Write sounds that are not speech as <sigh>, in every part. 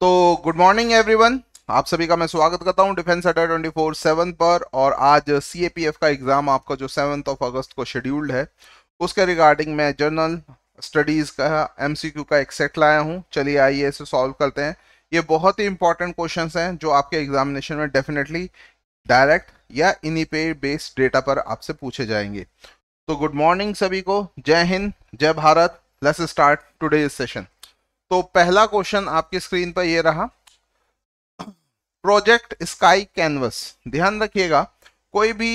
तो good morning everyone आप सभी का मैं स्वागत करता हूं डिफेंस अड्डा ट्वेंटी फोर सेवन पर और आज सी का एग्जाम आपका जो सेवन्थ ऑफ अगस्त को शेड्यूल्ड है उसके रिगार्डिंग मैं जर्नल स्टडीज का एम का एक सेट लाया हूं चलिए आइए इसे सॉल्व करते हैं ये बहुत ही इंपॉर्टेंट क्वेश्चन हैं जो आपके एग्जामिनेशन में डेफिनेटली डायरेक्ट या इन्हीं पे बेस्ड डेटा पर आपसे पूछे जाएंगे तो गुड मॉर्निंग सभी को जय हिंद जय Bharat let's start today session तो पहला क्वेश्चन आपकी स्क्रीन पर यह रहा प्रोजेक्ट स्काई कैनवस ध्यान रखिएगा कोई भी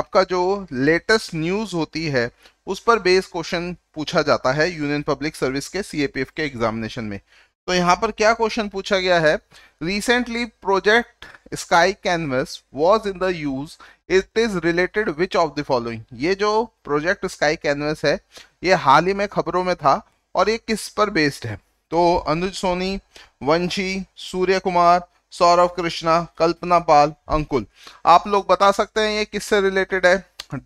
आपका जो लेटेस्ट न्यूज होती है उस पर बेस क्वेश्चन पूछा जाता है यूनियन पब्लिक सर्विस के सीएपीएफ के एग्जामिनेशन में तो यहां पर क्या क्वेश्चन पूछा गया है recently project sky canvas was in the news it is related which of the following ये जो प्रोजेक्ट स्काई कैनवस है ये हाल ही में खबरों में था और ये किस पर बेस्ड है तो अनुज सोनी वंशी सूर्य कुमार सौरव कृष्णा कल्पना पाल अंकुल आप लोग बता सकते हैं ये किससे रिलेटेड है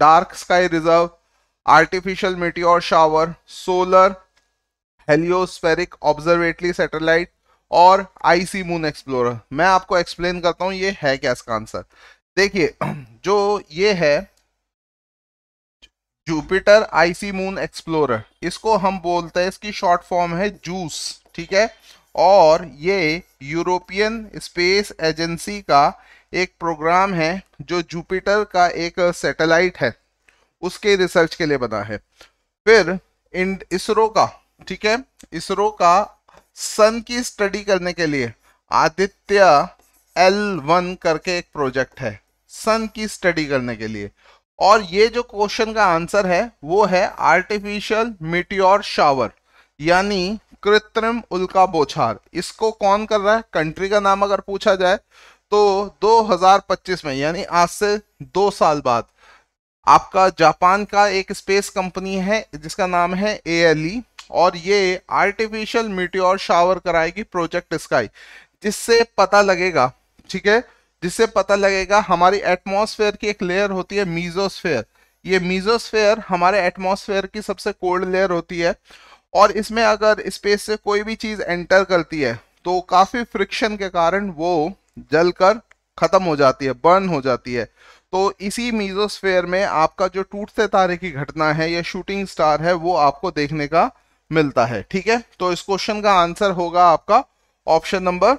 डार्क स्काई रिजर्व आर्टिफिशियल और shower solar heliospheric observatory satellite और आईसी मून एक्सप्लोरर मैं आपको एक्सप्लेन करता हूँ ये है क्या इसका आंसर देखिए <clears throat> जो ये है जुपिटर आईसी मून एक्सप्लोरर इसको हम बोलते हैं इसकी शॉर्ट फॉर्म है जूस ठीक है और ये यूरोपियन स्पेस एजेंसी का एक प्रोग्राम है जो जुपिटर का एक सैटेलाइट है उसके रिसर्च के लिए बना है फिर इन इसरो का ठीक है इसरो का सन की स्टडी करने के लिए आदित्य एल वन करके एक प्रोजेक्ट है सन की स्टडी करने के लिए और ये जो क्वेश्चन का आंसर है वो है आर्टिफिशियल मिट्योर शावर यानी कृत्रिम उल्का बोछार इसको कौन कर रहा है कंट्री का नाम अगर पूछा जाए तो 2025 में यानी आज से दो साल बाद आपका जापान का एक स्पेस कंपनी है जिसका नाम है ए e, और ये आर्टिफिशियल मिट्योर शावर कराएगी प्रोजेक्ट स्काई जिससे पता लगेगा ठीक है जिससे पता लगेगा हमारी एटमॉस्फेयर की एक लेयर होती है मीजोस्फेयर ये मीजोस्फेयर हमारे एटमॉस्फेयर की सबसे कोल्ड लेयर होती है और इसमें अगर स्पेस से कोई भी चीज़ एंटर करती है तो काफ़ी फ्रिक्शन के कारण वो जल कर ख़त्म हो जाती है बर्न हो जाती है तो इसी मीजोस्फेयर में आपका जो टूटते तारे की घटना है या शूटिंग स्टार है वो आपको देखने का मिलता है ठीक है तो इस क्वेश्चन का आंसर होगा आपका option number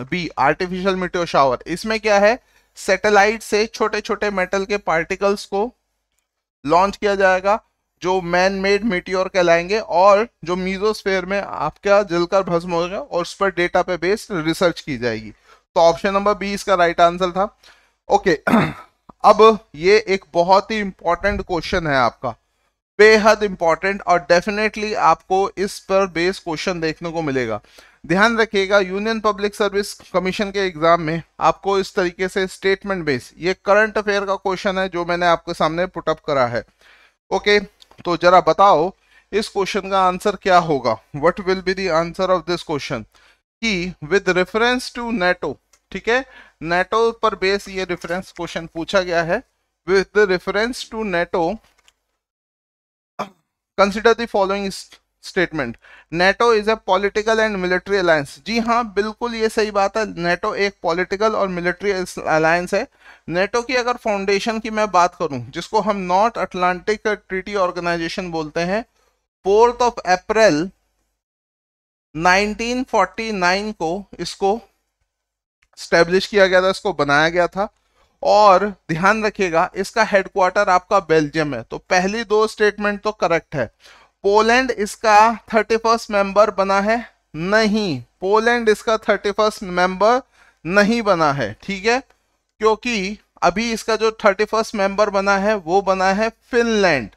B artificial meteor shower इसमें क्या है सैटेलाइट से छोटे छोटे मेटल के पार्टिकल्स को लॉन्च किया जाएगा जो मैन मेड मिट्योर कहलाएंगे और जो मीजोस्फेयर में आपका जलकर भस्म होगा और उस पर डेटा पे बेस्ड रिसर्च की जाएगी तो ऑप्शन नंबर बी इसका राइट आंसर था ओके <clears throat> अब ये एक बहुत ही इंपॉर्टेंट क्वेश्चन है आपका बेहद इंपॉर्टेंट और डेफिनेटली आपको इस पर बेस क्वेश्चन देखने को मिलेगा ध्यान रखिएगा यूनियन पब्लिक सर्विस कमीशन के एग्जाम में आपको इस तरीके से स्टेटमेंट बेस ये करंट अफेयर का क्वेश्चन है जो मैंने आपके सामने पुटअप करा है ओके तो जरा बताओ इस क्वेश्चन का आंसर क्या होगा what will be the answer of this question कि विद रेफरेंस टू नेटो ठीक है नेटो पर बेस ये रेफरेंस क्वेश्चन पूछा गया है with reference to NATO consider the following statement NATO is a political and military alliance जी हाँ बिल्कुल ये सही बात है नेटो एक पॉलिटिकल और मिलिट्री अलायंस है नेटो की अगर फाउंडेशन की मैं बात करूं जिसको हम नॉर्थ अटलांटिक ट्रीटी ऑर्गेनाइजेशन बोलते हैं फोर्थ ऑफ अप्रैल 1949 को इसको स्टैब्लिश किया गया था इसको बनाया गया था और ध्यान रखिएगा इसका हेडक्वार्टर आपका बेल्जियम है तो पहली दो स्टेटमेंट तो करेक्ट है पोलैंड इसका थर्टी फर्स्ट मेंबर बना है नहीं पोलैंड इसका थर्टी फर्स्ट मेंबर नहीं बना है ठीक है क्योंकि अभी इसका जो थर्टी फर्स्ट मेंबर बना है वो बना है फिनलैंड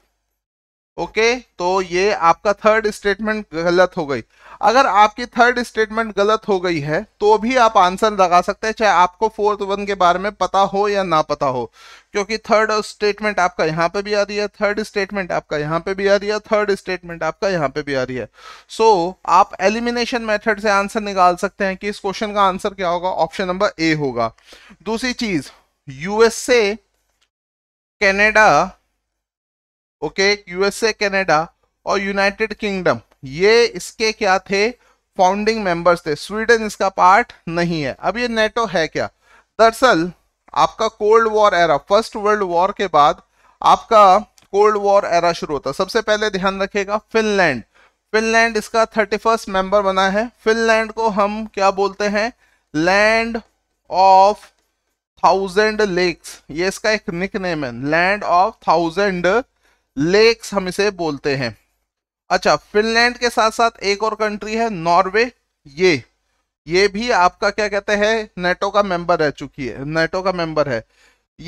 ओके तो ये आपका थर्ड स्टेटमेंट गलत हो गई अगर आपकी थर्ड स्टेटमेंट गलत हो गई है तो भी आप आंसर लगा सकते हैं चाहे आपको फोर्थ वन के बारे में पता हो या ना पता हो क्योंकि थर्ड स्टेटमेंट आपका यहाँ पे भी आ रही है थर्ड स्टेटमेंट आपका यहाँ पे भी आ रही है थर्ड स्टेटमेंट आपका यहाँ पे भी आ रही है सो so, आप एलिमिनेशन मेथड से आंसर निकाल सकते हैं कि इस क्वेश्चन का आंसर क्या होगा ऑप्शन नंबर ए होगा दूसरी चीज USA Canada okay USA Canada और यूनाइटेड किंगडम ये इसके क्या थे फाउंडिंग मेंबर्स थे स्वीडन इसका पार्ट नहीं है अब ये नेटो है क्या दरअसल आपका cold war era first world war के बाद आपका कोल्ड वॉर एरा शुरू होता सबसे पहले ध्यान रखिएगा फिनलैंड फिनलैंड इसका थर्टी फर्स्ट मेंबर बना है फिनलैंड को हम क्या बोलते हैं लैंड ऑफ थाउजेंड लेक्स ये इसका एक निक नेम है लैंड ऑफ थाउजेंड लेक्स हम इसे बोलते हैं अच्छा फिनलैंड के साथ साथ एक और कंट्री है नॉर्वे ये ये भी आपका क्या कहते हैं नेटो का मेंबर रह चुकी है नेटो का मेंबर है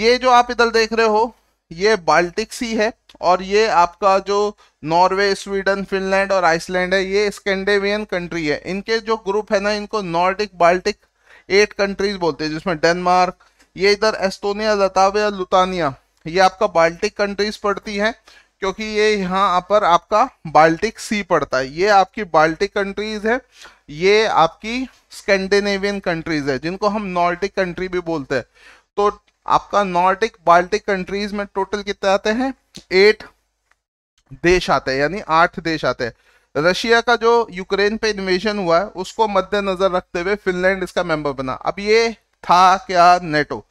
ये जो आप इधर देख रहे हो ये बाल्टिक सी है और ये आपका जो नॉर्वे स्वीडन फिनलैंड और आइसलैंड है ये स्कैंडेवियन कंट्री है इनके जो ग्रुप है ना इनको नॉर्डिक बाल्टिक एट कंट्रीज बोलते हैं जिसमें डेनमार्क ये इधर एस्टोनिया लताविया लुतानिया ये आपका बाल्टिक कंट्रीज पड़ती है क्योंकि ये यहाँ पर आपका बाल्टिक सी पड़ता है ये आपकी बाल्टिक कंट्रीज है ये आपकी स्कैंडिनेवियन कंट्रीज है जिनको हम नॉर्टिक कंट्री भी बोलते हैं तो आपका नॉर्टिक बाल्टिक कंट्रीज में टोटल कितने आते हैं एट देश आते हैं यानी आठ देश आते हैं रशिया का जो यूक्रेन पे इन्वेशन हुआ है उसको मद्देनजर रखते हुए फिनलैंड इसका मेंबर बना अब ये था क्या नेटो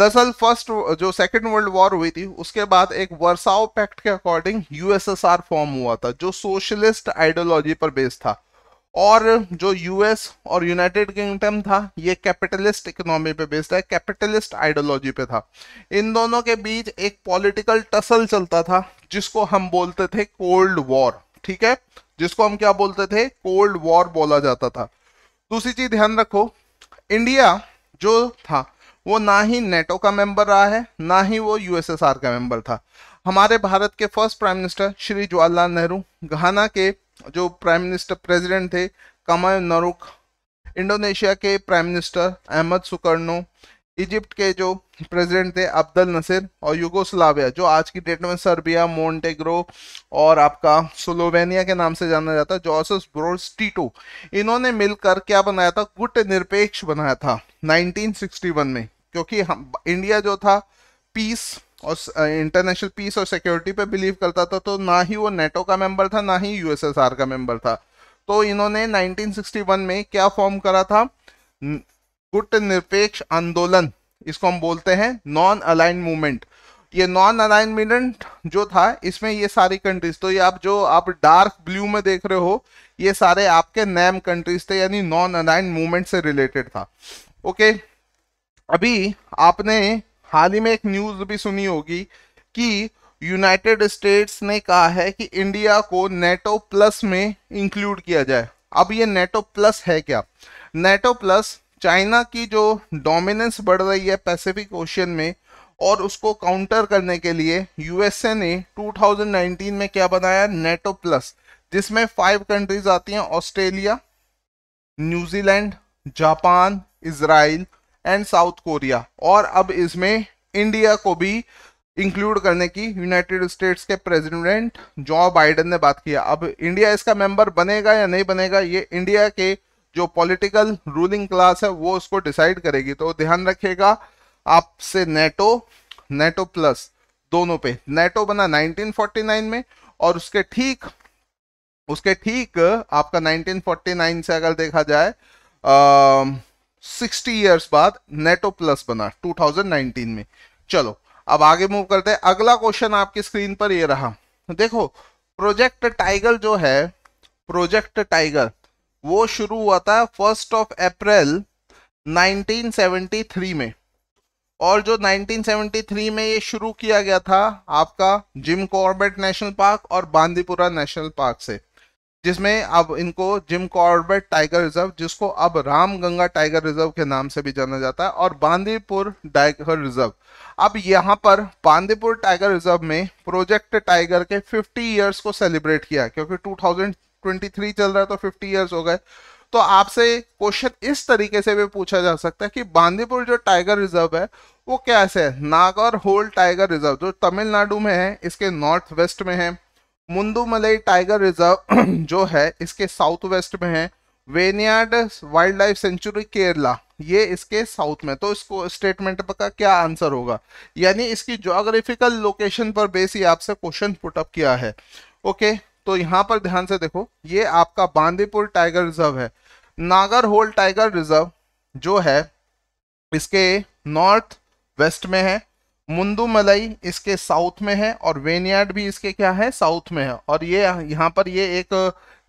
दरअसल फर्स्ट जो सेकेंड वर्ल्ड वॉर हुई थी उसके बाद एक वर्साओ पैक्ट के अकॉर्डिंग यूएसएसआर फॉर्म हुआ था जो सोशलिस्ट आइडियोलॉजी पर बेस्ड था और जो यूएस और यूनाइटेड किंगडम था ये कैपिटलिस्ट इकोनॉमी पे बेस्ड है कैपिटलिस्ट आइडियोलॉजी पे था इन दोनों के बीच एक पॉलिटिकल टसल चलता था जिसको हम बोलते थे कोल्ड वॉर ठीक है जिसको हम क्या बोलते थे कोल्ड वॉर बोला जाता था दूसरी चीज ध्यान रखो इंडिया जो था वो ना ही नेटो का मेंबर रहा है ना ही वो यूएसएसआर का मेंबर था हमारे भारत के first prime minister Shri Jawaharlal Nehru Ghana के जो प्राइम मिनिस्टर प्रेसिडेंट थे कमल नरुख इंडोनेशिया के prime minister Ahmed Sukarno Egypt के जो प्रेसिडेंट थे अब्दुल नसीर और युगोस्लाविया जो आज की डेट में सर्बिया मोन्टेग्रो और आपका सोलोवेनिया के नाम से जाना जाता है जॉर्सस ब्रोस टीटो इन्होंने मिलकर क्या बनाया था गुट निरपेक्ष बनाया था 1961 में क्योंकि हम इंडिया जो था पीस और इंटरनेशनल पीस uh, और सिक्योरिटी पे बिलीव करता था तो ना ही वो नेटो का मेंबर था ना ही यूएसएसआर का मेंबर था तो इन्होंने 1961 में क्या फॉर्म करा था गुट निरपेक्ष आंदोलन इसको हम बोलते हैं नॉन अलाइन मूवमेंट ये नॉन अलाइन मूवमेंट जो था इसमें ये सारी कंट्रीज तो ये आप जो आप डार्क ब्लू में देख रहे हो ये सारे आपके नैम कंट्रीज थे यानी नॉन अलाइन मूवमेंट से रिलेटेड था ओके okay? अभी आपने हाल ही में एक न्यूज भी सुनी होगी कि यूनाइटेड स्टेट्स ने कहा है कि इंडिया को नेटो प्लस में इंक्लूड किया जाए अब ये नेटो प्लस है क्या नेटो प्लस चाइना की जो डोमिनेंस बढ़ रही है पैसिफिक ओशियन में और उसको काउंटर करने के लिए यूएसए ने 2019 में क्या बनाया नेटो प्लस जिसमें फाइव कंट्रीज आती हैं Australia New Zealand Japan Israel and south Korea और अब इसमें इंडिया को भी इंक्लूड करने की यूनाइटेड स्टेट्स के प्रेसिडेंट जॉ बाइडन ने बात किया अब इंडिया इसका मेंबर बनेगा या नहीं बनेगा ये इंडिया के जो पॉलिटिकल रूलिंग क्लास है वो उसको डिसाइड करेगी तो ध्यान रखिएगा आपसे नेटो नेटो प्लस दोनों पे नेटो बना 1949 में और उसके ठीक उसके ठीक आपका 1949 से अगर देखा जाए 60 इयर्स बाद नेटो प्लस बना 2019 में चलो अब आगे मूव करते हैं अगला क्वेश्चन आपकी स्क्रीन पर ये रहा देखो प्रोजेक्ट टाइगर जो है प्रोजेक्ट टाइगर वो शुरू हुआ था फर्स्ट ऑफ अप्रैल 1973 में और जो 1973 में ये शुरू किया गया था आपका जिम कॉर्बेट नेशनल पार्क और बांदीपुरा नेशनल पार्क से जिसमें अब इनको जिम कॉर्बेट टाइगर रिजर्व जिसको अब रामगंगा टाइगर रिजर्व के नाम से भी जाना जाता है और बांदीपुर टाइगर रिजर्व अब यहाँ पर बांदीपुर टाइगर रिजर्व में प्रोजेक्ट टाइगर के 50 इयर्स को सेलिब्रेट किया क्योंकि 2023 चल रहा है तो 50 इयर्स हो गए तो आपसे क्वेश्चन इस तरीके से भी पूछा जा सकता है कि बांदीपुर जो टाइगर रिजर्व है वो कैसे है नागौर होल टाइगर रिजर्व जो तमिलनाडु में है इसके नॉर्थ वेस्ट में है मुंदुमलई टाइगर रिजर्व <clears throat> जो है इसके साउथ वेस्ट में है Wayanad wildlife sanctuary Kerala ये इसके साउथ में तो इसको स्टेटमेंट का क्या आंसर होगा यानी इसकी जोग्राफिकल लोकेशन पर बेस ही आपसे क्वेश्चन पुटअप किया है ओके तो यहाँ पर ध्यान से देखो ये आपका बांदीपुर टाइगर रिजर्व है नागर होल टाइगर रिजर्व जो है इसके नॉर्थ वेस्ट में है मुंदुमलई इसके साउथ में है और वेनियाड भी इसके क्या है साउथ में है और ये यहाँ पर ये एक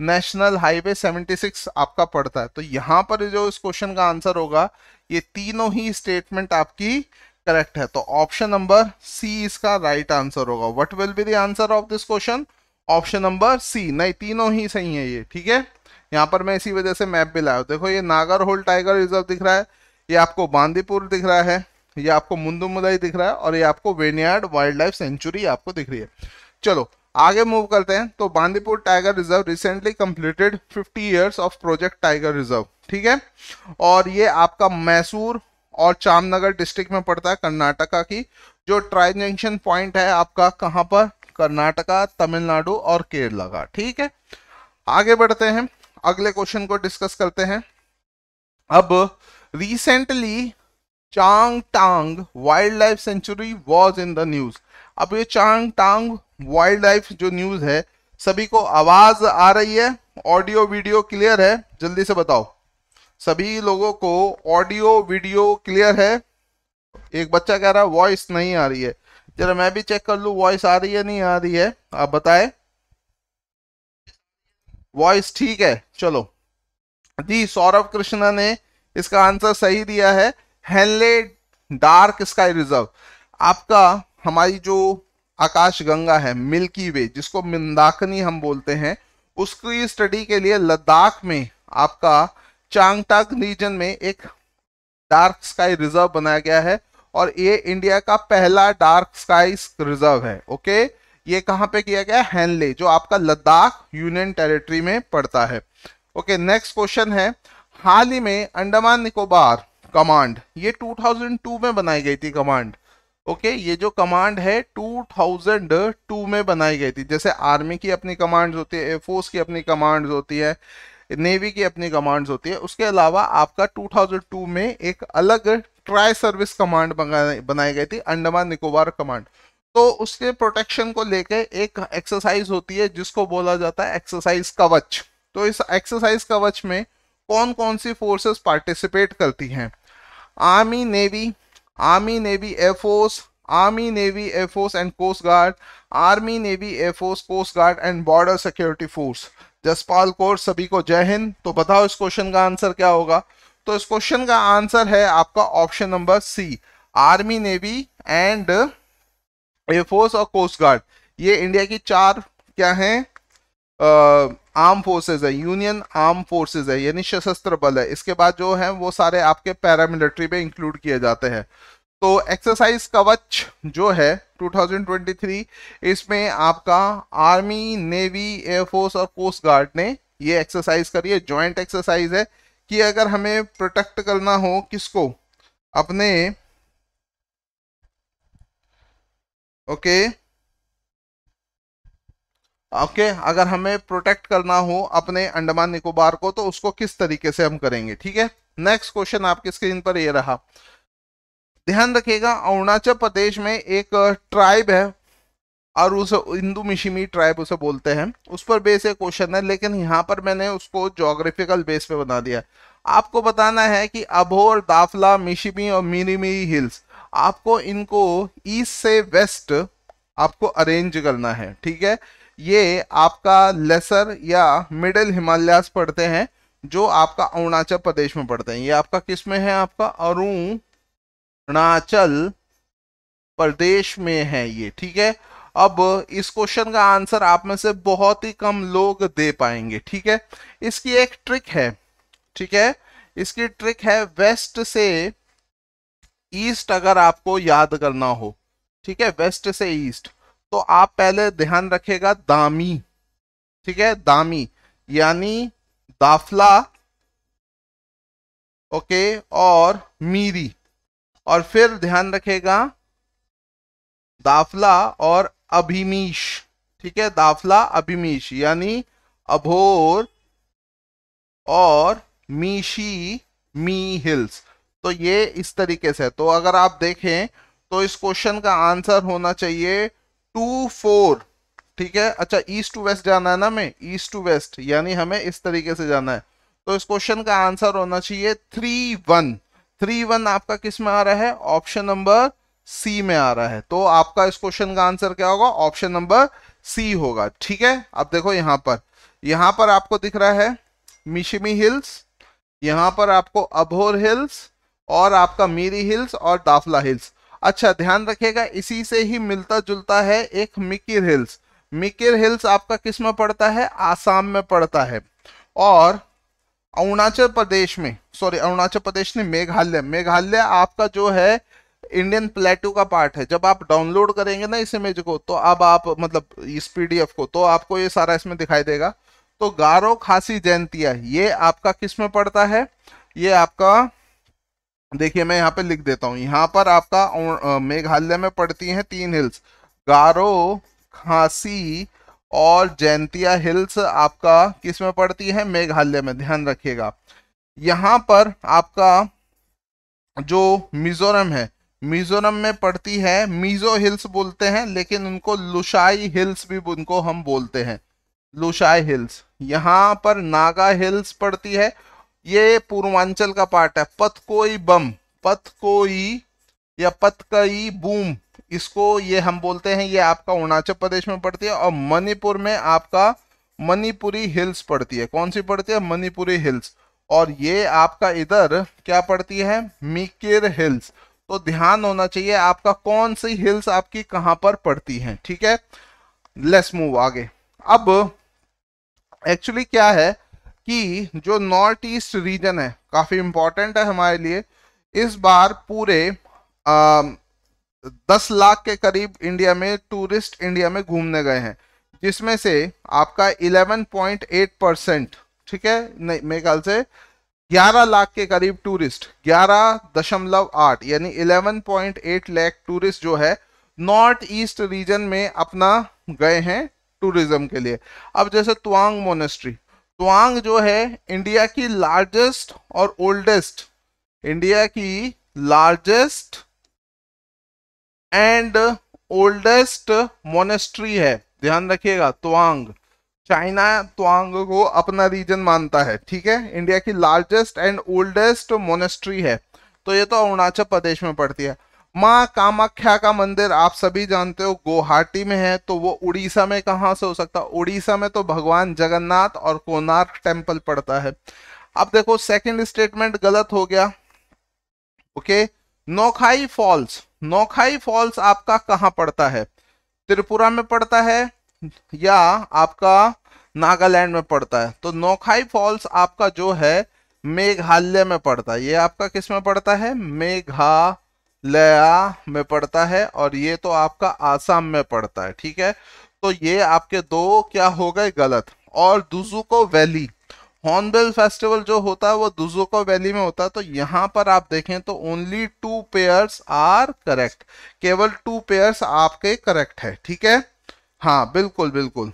नेशनल हाईवे 76 आपका पड़ता है तो यहाँ पर जो इस क्वेश्चन का आंसर होगा ये तीनों ही स्टेटमेंट आपकी करेक्ट है तो ऑप्शन नंबर सी इसका राइट आंसर होगा what will be the answer of this question option number C नहीं तीनों ही सही है ये ठीक है यहाँ पर मैं इसी वजह से मैप भी लाया देखो ये नागर होल टाइगर रिजर्व दिख रहा है ये आपको बांदीपुर दिख रहा है ये आपको मुदाई दिख रहा है और ये आपको वेनियार्ड वाइल्ड लाइफ सेंचुरी आपको दिख रही है चलो आगे मूव करते हैं तो Bandipur tiger reserve recently completed 50 years of project tiger reserve ठीक है और ये आपका मैसूर और चामनगर डिस्ट्रिक्ट में पड़ता है कर्नाटका की जो ट्राइजेंशन पॉइंट है आपका कहाँ पर कर्नाटका तमिलनाडु और केरला का ठीक है आगे बढ़ते हैं अगले क्वेश्चन को डिस्कस करते हैं अब recently Changthang wildlife sanctuary was in the news अब ये चांग टांग वाइल्ड लाइफ जो न्यूज है सभी को आवाज आ रही है ऑडियो वीडियो क्लियर है जल्दी से बताओ सभी लोगों को ऑडियो वीडियो क्लियर है एक बच्चा कह रहा है वॉइस नहीं आ रही है जरा मैं भी चेक कर लू वॉइस आ रही है नहीं आ रही है आप बताए वॉइस ठीक है चलो जी सौरभ कृष्णा ने इसका आंसर सही दिया है हेनले डार्क स्काई रिजर्व आपका हमारी जो आकाश गंगा है मिल्की वे जिसको मिंदाकनी हम बोलते हैं उसकी स्टडी के लिए लद्दाख में आपका चांगटांग रीजन में एक डार्क स्काई रिजर्व बनाया गया है और ये इंडिया का पहला डार्क स्काई रिजर्व है ओके ये कहाँ पे किया गया हैनले जो आपका लद्दाख यूनियन टेरिटरी में पड़ता है ओके नेक्स्ट क्वेश्चन है हाल ही में अंडमान निकोबार कमांड ये 2002 में बनाई गई थी कमांड ओके ये जो कमांड है 2002 में बनाई गई थी जैसे आर्मी की अपनी कमांड्स होती है एयरफोर्स की अपनी कमांड्स होती है नेवी की अपनी कमांड्स होती है उसके अलावा आपका 2002 में एक अलग ट्राई सर्विस कमांड बनाई गई थी अंडमान निकोबार कमांड तो उसके प्रोटेक्शन को लेकर एक एक्सरसाइज होती है जिसको बोला जाता है एक्सरसाइज कवच तो इस एक्सरसाइज कवच में कौन कौन सी फोर्सेस पार्टिसिपेट करती हैं Army, Navy, Army, Navy, Air Force, Army, Navy, Air Force and Coast Guard, Army, Navy, Air Force, Coast Guard and Border Security Force. Jaspal Kaur सभी को जय हिंद तो बताओ इस क्वेश्चन का आंसर क्या होगा तो इस क्वेश्चन का आंसर है आपका option number C army navy and air force और कोस्ट गार्ड ये इंडिया की चार क्या हैं आर्म फोर्सेस है यूनियन आर्म फोर्सेस है यानी सशस्त्र बल है इसके बाद जो है वो सारे आपके पैरामिलिट्री में इंक्लूड किए जाते हैं तो एक्सरसाइज कवच जो है 2023 इसमें आपका आर्मी नेवी एयरफोर्स और कोस्ट गार्ड ने ये एक्सरसाइज करी है ज्वाइंट एक्सरसाइज है कि अगर हमें प्रोटेक्ट करना हो किसको अपने ओके okay, ओके okay, अगर हमें प्रोटेक्ट करना हो अपने अंडमान निकोबार को तो उसको किस तरीके से हम करेंगे ठीक है नेक्स्ट क्वेश्चन आपकी स्क्रीन पर ये रहा ध्यान रखिएगा अरुणाचल प्रदेश में एक ट्राइब है और उस हिंदू मिशिमी ट्राइब उसे बोलते हैं उस पर बेस एक क्वेश्चन है लेकिन यहाँ पर मैंने उसको जोग्राफिकल बेस पे बना दिया आपको बताना है कि अभोर दाफला मिशिमी और मिनीमी हिल्स आपको इनको ईस्ट से वेस्ट आपको अरेंज करना है ठीक है ये आपका लेसर या मिडिल हिमालयास पड़ते हैं जो आपका अरुणाचल प्रदेश में पड़ते हैं ये आपका किस में है आपका अरुणाचल प्रदेश में है ये ठीक है अब इस क्वेश्चन का आंसर आप में से बहुत ही कम लोग दे पाएंगे ठीक है इसकी एक ट्रिक है ठीक है इसकी ट्रिक है वेस्ट से ईस्ट अगर आपको याद करना हो ठीक है वेस्ट से ईस्ट तो आप पहले ध्यान रखेगा दामी ठीक है दामी यानी दाफला ओके और मीरी और फिर ध्यान रखेगा दाफला और अभिमीश ठीक है दाफला अभिमीश यानी अभोर और मीशी मी हिल्स तो ये इस तरीके से तो अगर आप देखें तो इस क्वेश्चन का आंसर होना चाहिए टू फोर ठीक है अच्छा ईस्ट टू वेस्ट जाना है ना हमें ईस्ट टू वेस्ट यानी हमें इस तरीके से जाना है तो इस क्वेश्चन का आंसर होना चाहिए थ्री वन थ्री वन आपका किस में आ रहा है ऑप्शन नंबर सी में आ रहा है तो आपका इस क्वेश्चन का आंसर क्या होगा ऑप्शन नंबर सी होगा ठीक है अब देखो यहाँ पर यहाँ पर आपको दिख रहा है मिशिमी हिल्स यहां पर आपको अभोर हिल्स और आपका मीरी हिल्स और दाफला हिल्स अच्छा ध्यान रखिएगा इसी से ही मिलता जुलता है एक मिकिर हिल्स मिकिर हिल्स आपका किस में पड़ता है आसाम में पड़ता है और अरुणाचल प्रदेश में सॉरी अरुणाचल प्रदेश नहीं मेघालय मेघालय आपका जो है इंडियन प्लेटू का पार्ट है जब आप डाउनलोड करेंगे ना इस इमेज को तो अब आप मतलब इस पीडीएफ को तो आपको ये सारा इसमें दिखाई देगा तो गारो खासी जयंतिया ये आपका किस में पड़ता है ये आपका देखिए मैं यहाँ पे लिख देता हूँ यहाँ पर आपका मेघालय में पड़ती हैं तीन हिल्स गारो खांसी और जैंतिया हिल्स आपका किस में पड़ती है मेघालय में ध्यान रखिएगा यहाँ पर आपका जो मिजोरम है मिजोरम में पड़ती है मिजो हिल्स बोलते हैं लेकिन उनको लुशाई हिल्स भी उनको हम बोलते हैं लुशाई हिल्स यहाँ पर नागा हिल्स पड़ती है ये पूर्वांचल का पार्ट है पथ कोई बम पथ कोई या पथ कई बूम इसको ये हम बोलते हैं ये आपका अरुणाचल प्रदेश में पड़ती है और मणिपुर में आपका मणिपुरी हिल्स पड़ती है कौन सी पड़ती है मणिपुरी हिल्स और ये आपका इधर क्या पड़ती है मिकिर हिल्स तो ध्यान होना चाहिए आपका कौन सी हिल्स आपकी कहां पर पड़ती है ठीक है लेस मूव आगे अब एक्चुअली क्या है कि जो नॉर्थ ईस्ट रीजन है काफ़ी इंपॉर्टेंट है हमारे लिए इस बार पूरे आ, दस लाख के करीब इंडिया में टूरिस्ट इंडिया में घूमने गए हैं जिसमें से आपका 11.8 परसेंट ठीक है नहीं मेरे ख्याल से 11 लाख के करीब टूरिस्ट 11.8 यानी 11.8 लाख टूरिस्ट जो है नॉर्थ ईस्ट रीजन में अपना गए हैं टूरिज्म के लिए अब जैसे तुआंग मोनेस्ट्री त्वांग जो है इंडिया की लार्जेस्ट और ओल्डेस्ट इंडिया की लार्जेस्ट एंड ओल्डेस्ट मोनेस्ट्री है ध्यान रखिएगा त्वांग चाइना त्वांग को अपना रीजन मानता है ठीक है इंडिया की लार्जेस्ट एंड ओल्डेस्ट मोनेस्ट्री है तो ये तो अरुणाचल प्रदेश में पड़ती है माँ कामाख्या का मंदिर आप सभी जानते हो गुवाहाटी में है तो वो उड़ीसा में कहाँ से हो सकता है उड़ीसा में तो भगवान जगन्नाथ और कोनार्क टेम्पल पड़ता है अब देखो सेकंड स्टेटमेंट गलत हो गया ओके नोखाई फॉल्स नौखाई फॉल्स आपका कहाँ पड़ता है त्रिपुरा में पड़ता है या आपका नागालैंड में पड़ता है तो नौखाई फॉल्स आपका जो है मेघालय में पड़ता है ये आपका किस में पड़ता है मेघा लया में पड़ता है और ये तो आपका आसाम में पड़ता है ठीक है तो ये आपके दो क्या हो गए गलत और दुजुको वैली हॉर्नबिल फेस्टिवल जो होता है वो दुजुको वैली में होता है तो यहाँ पर आप देखें तो only two pairs are correct केवल टू पेयर्स आपके करेक्ट है ठीक है हाँ बिल्कुल बिल्कुल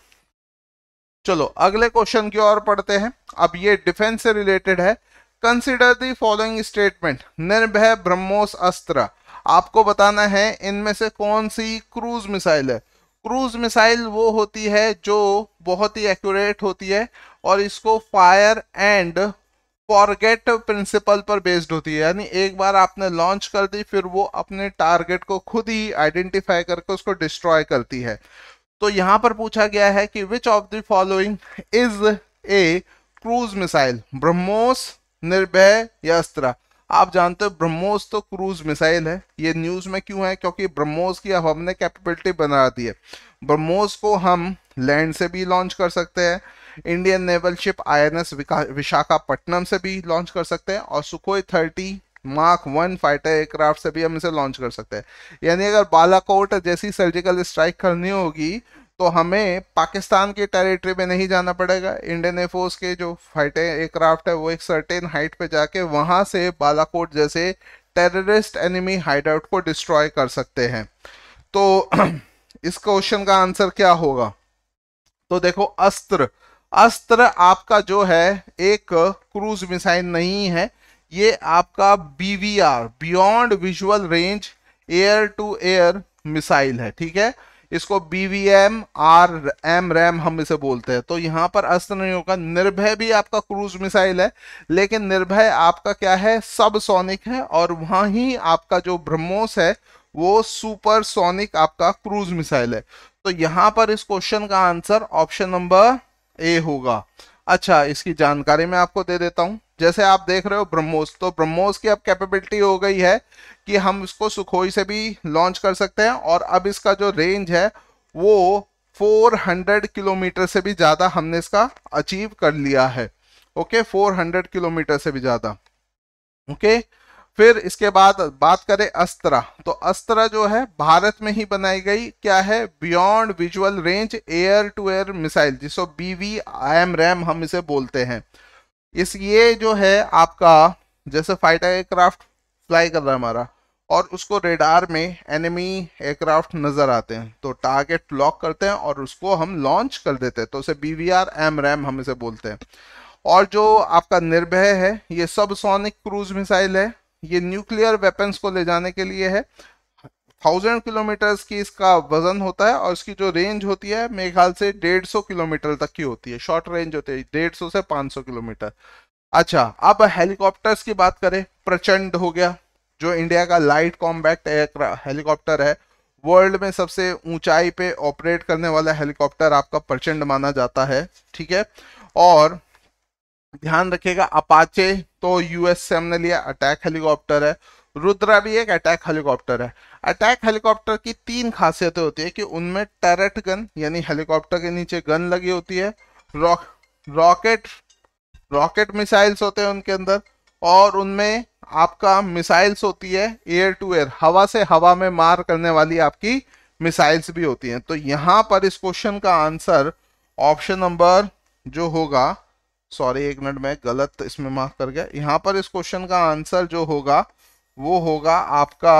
चलो अगले क्वेश्चन की ओर पढ़ते हैं अब ये डिफेंस से रिलेटेड है कंसिडर दी फॉलोइंग स्टेटमेंट निर्भय ब्रह्मोस अस्त्र आपको बताना है इनमें से कौन सी क्रूज मिसाइल है क्रूज मिसाइल वो होती है जो बहुत ही एक्यूरेट होती है और इसको फायर एंड फॉरगेट प्रिंसिपल पर बेस्ड होती है यानी एक बार आपने लॉन्च कर दी फिर वो अपने टारगेट को खुद ही आइडेंटिफाई करके उसको डिस्ट्रॉय करती है तो यहाँ पर पूछा गया है कि which of the following is a cruise missile BrahMos Nirbhay या अस्त्र आप जानते हो ब्रह्मोस तो क्रूज मिसाइल है ये न्यूज में क्यों है क्योंकि ब्रह्मोस की अब हमने कैपेबिलिटी बना दी है ब्रह्मोस को हम लैंड से भी लॉन्च कर सकते हैं Indian naval ship INS Visakhapatnam से भी लॉन्च कर सकते हैं और Sukhoi thirty mark one fighter aircraft से भी हम इसे लॉन्च कर सकते हैं यानी अगर बालाकोट जैसी सर्जिकल स्ट्राइक करनी होगी तो हमें पाकिस्तान की टेरिटरी में नहीं जाना पड़ेगा इंडियन एयरफोर्स के जो फाइटर एयरक्राफ्ट है वो एक सर्टेन हाइट पे जाके वहाँ से बालाकोट जैसे टेररिस्ट एनिमी हाइड आउट को डिस्ट्रॉय कर सकते हैं तो <clears throat> इस क्वेश्चन का आंसर क्या होगा तो देखो अस्त्र अस्त्र आपका जो है एक क्रूज मिसाइल नहीं है ये आपका BVR beyond visual range air to air missile है ठीक है इसको बीवीएम आर एम रैम हम इसे बोलते हैं तो यहाँ पर अस्त्र नहीं होगा निर्भय भी आपका क्रूज मिसाइल है लेकिन निर्भय आपका क्या है सब सोनिक है और वहाँ ही आपका जो ब्रह्मोस है वो सुपर सोनिक आपका क्रूज मिसाइल है तो यहाँ पर इस क्वेश्चन का आंसर ऑप्शन नंबर ए होगा अच्छा इसकी जानकारी मैं आपको दे देता हूँ जैसे आप देख रहे हो ब्रह्मोस तो ब्रह्मोस की अब कैपेबिलिटी हो गई है कि हम इसको सुखोई से भी लॉन्च कर सकते हैं और अब इसका जो रेंज है वो 400 किलोमीटर से भी ज़्यादा हमने इसका अचीव कर लिया है ओके 400 किलोमीटर से भी ज़्यादा ओके फिर इसके बाद बात करें अस्त्रा तो अस्त्रा जो है भारत में ही बनाई गई क्या है beyond visual range air to air missile जिसको बीवी आई एम रैम हम इसे बोलते हैं इस ये जो है आपका जैसे फाइटर एयरक्राफ्ट अप्लाई कर रहा है हमारा और उसको रेडार में एनिमी एयरक्राफ्ट नज़र आते हैं तो टारगेट लॉक करते हैं और उसको हम लॉन्च कर देते हैं तो उसे बी वी आर एम रैम हम इसे बोलते हैं और जो आपका निर्भय है ये सब सोनिक क्रूज मिसाइल है ये न्यूक्लियर वेपन्स को ले जाने के लिए है थाउजेंड किलोमीटर्स की इसका वजन होता है और इसकी जो रेंज होती है मेरे ख्याल से डेढ़ सौ किलोमीटर तक की होती है शॉर्ट रेंज होती है डेढ़ सौ से पाँच सौ किलोमीटर अच्छा अब हेलीकॉप्टर्स की बात करें प्रचंड हो गया जो इंडिया का लाइट कॉम्बैक्ट हेलीकॉप्टर है वर्ल्ड में सबसे ऊंचाई पे ऑपरेट करने वाला हेलीकॉप्टर आपका प्रचंड माना जाता है ठीक है और ध्यान रखिएगा अपाचे तो यूएस से हमने लिया अटैक हेलीकॉप्टर है रुद्रा भी एक अटैक हेलीकॉप्टर है अटैक हेलीकॉप्टर की तीन खासियतें होती है कि उनमें टैरेट गन यानी हेलीकॉप्टर के नीचे गन लगी होती है रॉकेट रॉकेट मिसाइल्स होते हैं उनके अंदर और उनमें आपका मिसाइल्स होती है एयर टू एयर हवा से हवा में मार करने वाली आपकी मिसाइल्स भी होती हैं तो यहाँ पर इस क्वेश्चन का आंसर ऑप्शन नंबर जो होगा सॉरी एक मिनट में गलत इसमें माफ कर गया यहाँ पर इस क्वेश्चन का आंसर जो होगा वो होगा आपका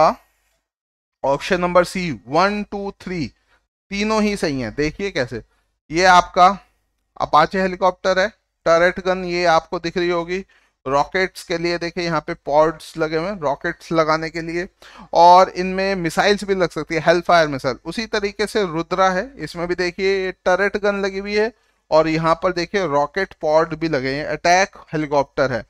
option number C one two three तीनों ही सही हैं देखिए कैसे ये आपका अपाचे हेलीकॉप्टर है टरेट गन ये आपको दिख रही होगी रॉकेट्स के लिए देखिए यहाँ पे पॉड्स लगे हुए हैं रॉकेट्स लगाने के लिए और इनमें मिसाइल्स भी लग सकती है हेल फायर मिसाइल उसी तरीके से रुद्रा है इसमें भी देखिए टरेट गन लगी हुई है और यहाँ पर देखिए रॉकेट पॉड भी लगे हैं अटैक हेलीकॉप्टर है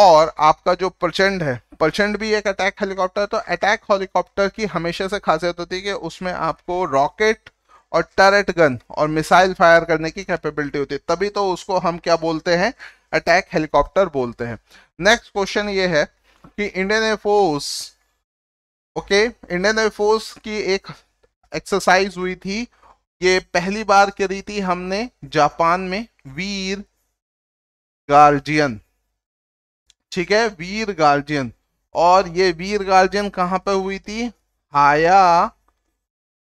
और आपका जो प्रचंड है प्रचंड भी एक अटैक हेलीकॉप्टर है तो अटैक हेलीकॉप्टर की हमेशा से खासियत होती है कि उसमें आपको रॉकेट और टरेट गन और मिसाइल फायर करने की कैपेबिलिटी होती है तभी तो उसको हम क्या बोलते हैं अटैक हेलीकॉप्टर बोलते हैं नेक्स्ट क्वेश्चन ये है कि Indian air force okay Indian air force की एक एक्सरसाइज हुई थी ये पहली बार करी थी हमने जापान में वीर गार्जियन ठीक है वीर गार्जियन और ये वीर गार्जियन कहाँ पर हुई थी हाया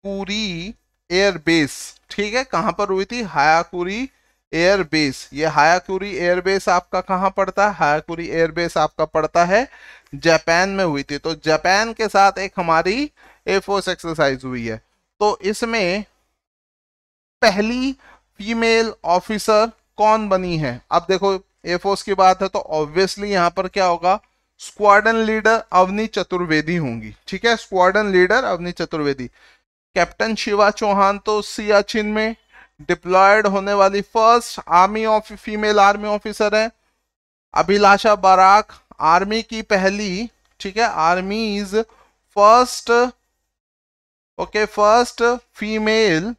एयरबेस ठीक है कहाँ पर हुई थी हायाकुरी एयरबेस ये हायाकुरी एयरबेस आपका कहाँ पड़ता है हायाकुरी एयरबेस आपका पड़ता है जापान में हुई थी तो जापान के साथ एक हमारी एयरफोर्स एक्सरसाइज हुई है तो इसमें पहली फीमेल ऑफिसर कौन बनी है अब देखो एयरफोर्स की बात है तो ऑब्वियसली यहाँ पर क्या होगा स्क्वाडन लीडर अवनी चतुर्वेदी होंगी ठीक है squadron leader Avani Chaturvedi captain Shiva Chauhan तो सियाचिन में डिप्लॉयड होने वाली first army of female army officer है अभिलाषा बराक आर्मी की पहली ठीक है army is first okay first female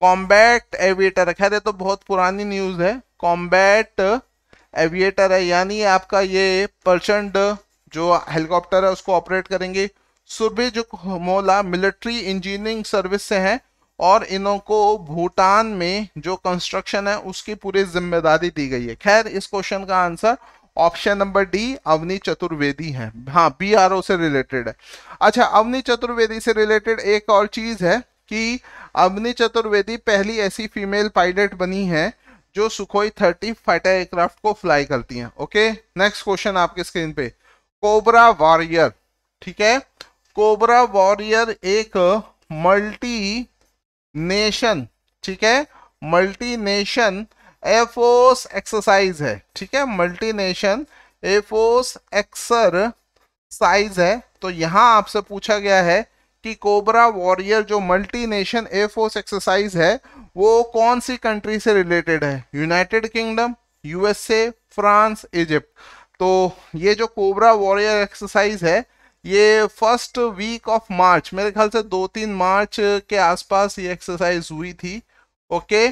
combat aviator खैर ये तो बहुत पुरानी न्यूज़ है कॉम्बैट एविएटर है यानी आपका ये प्रचंड जो हेलीकॉप्टर है उसको ऑपरेट करेंगे सुरभिजुक मोला मिलिट्री इंजीनियरिंग सर्विस से हैं और इनों को भूटान में जो कंस्ट्रक्शन है उसकी पूरी जिम्मेदारी दी गई है खैर इस क्वेश्चन का answer option number D Avani Chaturvedi है हाँ बी आर ओ से रिलेटेड है अच्छा अवनी चतुर्वेदी से रिलेटेड एक और चीज़ है कि अवनी चतुर्वेदी पहली ऐसी फीमेल पायलट बनी है जो सुखोई थर्टी फाइटर एयरक्राफ्ट को फ्लाई करती हैं ओके नेक्स्ट क्वेश्चन आपके स्क्रीन पे कोबरा वॉरियर ठीक है कोबरा वॉरियर एक मल्टी नेशन ठीक है मल्टी नेशन एफोस एक्सरसाइज है ठीक है मल्टी नेशन एक्सर एक्सरसाइज है तो यहां आपसे पूछा गया है कि कोबरा वॉरियर जो मल्टी नेशन एयरफोर्स एक्सरसाइज है वो कौन सी कंट्री से रिलेटेड है United Kingdom USA France Egypt तो ये जो कोबरा वॉरियर एक्सरसाइज है ये फर्स्ट वीक ऑफ मार्च मेरे ख्याल से दो तीन मार्च के आसपास ये एक्सरसाइज हुई थी ओके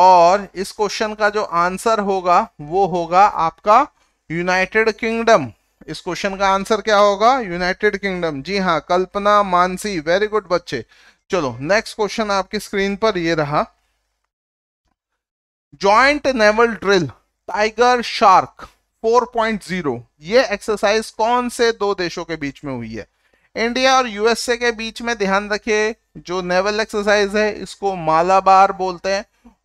और इस क्वेश्चन का जो आंसर होगा वो होगा आपका यूनाइटेड किंगडम इस क्वेश्चन का आंसर क्या होगा यूनाइटेड किंगडम जी हाँ कल्पना मानसी वेरी गुड बच्चे चलो नेक्स्ट क्वेश्चन आपकी स्क्रीन पर ये रहा joint naval drill tiger shark 4.0 ये एक्सरसाइज कौन से दो देशों के बीच में हुई है इंडिया और यूएसए के बीच में ध्यान रखिए जो नेवल एक्सरसाइज है इसको मालाबार बोलते हैं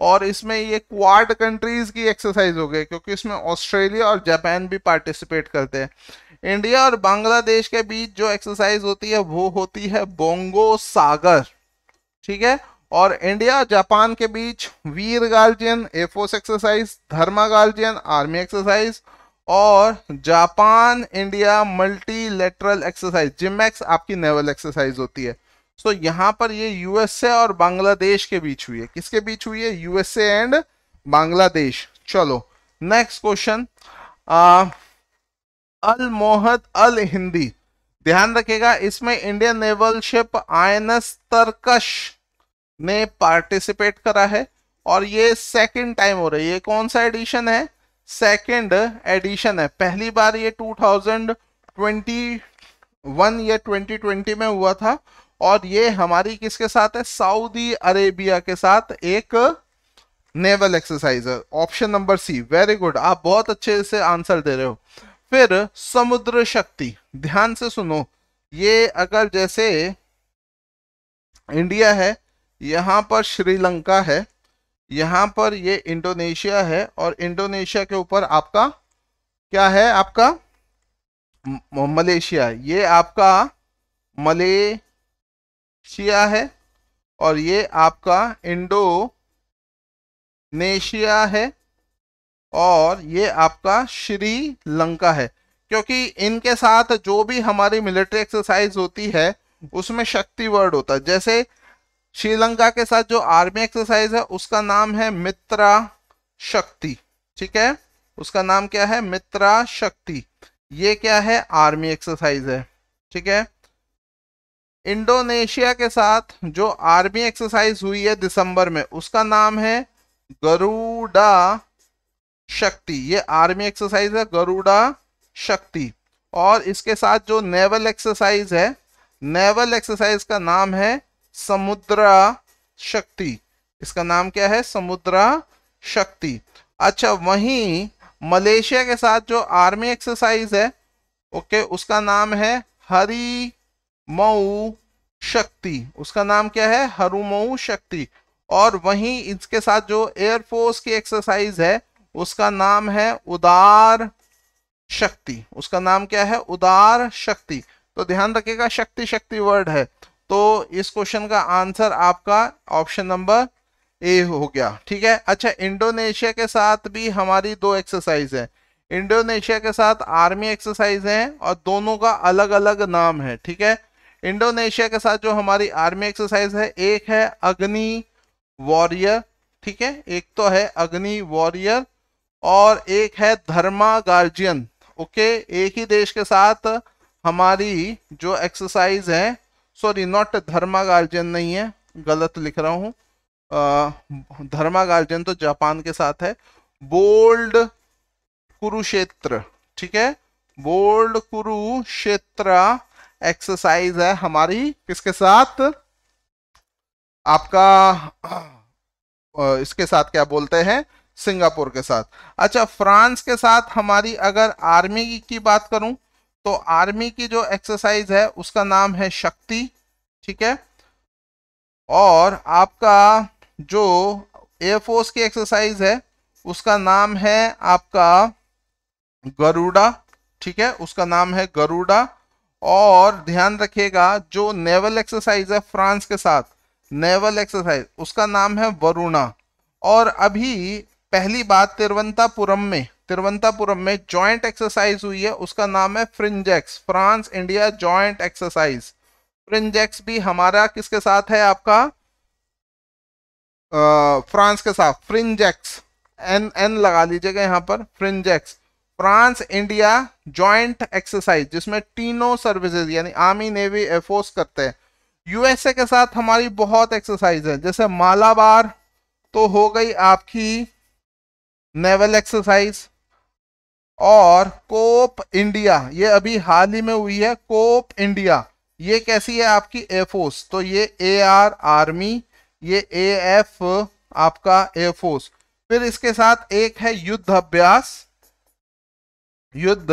और इसमें ये क्वाड कंट्रीज की एक्सरसाइज हो गई क्योंकि इसमें ऑस्ट्रेलिया और जापान भी पार्टिसिपेट करते हैं इंडिया और बांग्लादेश के बीच जो एक्सरसाइज होती है वो होती है बोंगो सागर ठीक है और इंडिया जापान के बीच वीर गार्जियन एफोर्स exercise Dharma guardian army exercise और Japan India multilateral exercise JIMEX आपकी नेवल एक्सरसाइज होती है सो so, यहाँ पर ये यूएसए और बांग्लादेश के बीच हुई है किसके बीच हुई है यूएसए एंड बांग्लादेश चलो next question Al Mohed Al Hindi ध्यान रखेगा इसमें Indian naval ship INS Tarkash ने पार्टिसिपेट करा है और ये सेकंड टाइम हो रही है कौन सा एडिशन है सेकेंड एडिशन है पहली बार ये 2021 या 2020 में हुआ था और ये हमारी किसके साथ है सऊदी अरेबिया के साथ एक नेवल एक्सरसाइज है option number C very good आप बहुत अच्छे से आंसर दे रहे हो फिर समुद्र शक्ति ध्यान से सुनो ये अगर जैसे इंडिया है यहां पर श्रीलंका है यहां पर ये इंडोनेशिया है और इंडोनेशिया के ऊपर आपका क्या है आपका मलेशिया ये आपका मलेशिया है और ये आपका इंडोनेशिया है और ये आपका श्रीलंका है क्योंकि इनके साथ जो भी हमारी मिलिट्री एक्सरसाइज होती है उसमें शक्ति वर्ड होता है जैसे श्रीलंका के साथ जो आर्मी एक्सरसाइज है उसका नाम है मित्रा शक्ति ठीक है उसका नाम क्या है मित्रा शक्ति ये क्या है आर्मी एक्सरसाइज है ठीक है इंडोनेशिया के साथ जो आर्मी एक्सरसाइज हुई है दिसंबर में उसका नाम है गरुड़ा शक्ति ये आर्मी एक्सरसाइज है गरुड़ा शक्ति और इसके साथ जो नेवल एक्सरसाइज है नेवल एक्सरसाइज का नाम है समुद्रा शक्ति इसका नाम क्या है समुद्रा शक्ति अच्छा वहीं मलेशिया के साथ जो आर्मी एक्सरसाइज है ओके उसका नाम है हरी मऊ शक्ति उसका नाम क्या है हरुमऊ शक्ति और वहीं इसके साथ जो एयरफोर्स की एक्सरसाइज है उसका नाम है उदार शक्ति उसका नाम क्या है उदार शक्ति तो ध्यान रखिएगा शक्ति शक्ति वर्ड है तो इस क्वेश्चन का आंसर आपका ऑप्शन नंबर ए हो गया ठीक है अच्छा इंडोनेशिया के साथ भी हमारी दो एक्सरसाइज है इंडोनेशिया के साथ आर्मी एक्सरसाइज है और दोनों का अलग अलग नाम है ठीक है इंडोनेशिया के साथ जो हमारी आर्मी एक्सरसाइज है एक है अग्नि वॉरियर ठीक है एक तो है अग्नि वॉरियर और एक है धर्मा गार्जियन ओके एक ही देश के साथ हमारी जो एक्सरसाइज है सॉरी नॉट धर्मा गार्जियन नहीं है गलत लिख रहा हूँ धर्मा गार्जियन तो जापान के साथ है बोल्ड कुरुक्षेत्र ठीक है बोल्ड कुरुक्षेत्र एक्सरसाइज है हमारी किसके साथ आपका इसके साथ क्या बोलते हैं सिंगापुर के साथ अच्छा फ्रांस के साथ हमारी अगर आर्मी की बात करूं तो आर्मी की जो एक्सरसाइज है उसका नाम है शक्ति ठीक है और आपका जो एयरफोर्स की एक्सरसाइज है उसका नाम है आपका गरुड़ा ठीक है उसका नाम है गरुड़ा और ध्यान रखिएगा जो नेवल एक्सरसाइज है फ्रांस के साथ नेवल एक्सरसाइज उसका नाम है वरुणा और अभी पहली बात तिरुवंतापुरम में तिरुवंतापुरम में जॉइंट एक्सरसाइज हुई है उसका नाम है Frinjex France India joint exercise Frinjex भी हमारा किसके साथ है आपका आ, फ्रांस के साथ फ्रिंजेक्स एन एन लगा लीजिएगा यहां पर Frinjex France India joint exercise जिसमें तीनों सर्विसेज यानी आर्मी नेवी एयरफोर्स करते हैं यूएसए के साथ हमारी बहुत एक्सरसाइज है जैसे मालाबार तो हो गई आपकी नेवल एक्सरसाइज और कोप इंडिया ये अभी हाल ही में हुई है कोप इंडिया ये कैसी है आपकी एयरफोर्स तो ये ए आर आर्मी ये ए एफ आपका एयरफोर्स फिर इसके साथ एक है युद्ध अभ्यास युद्ध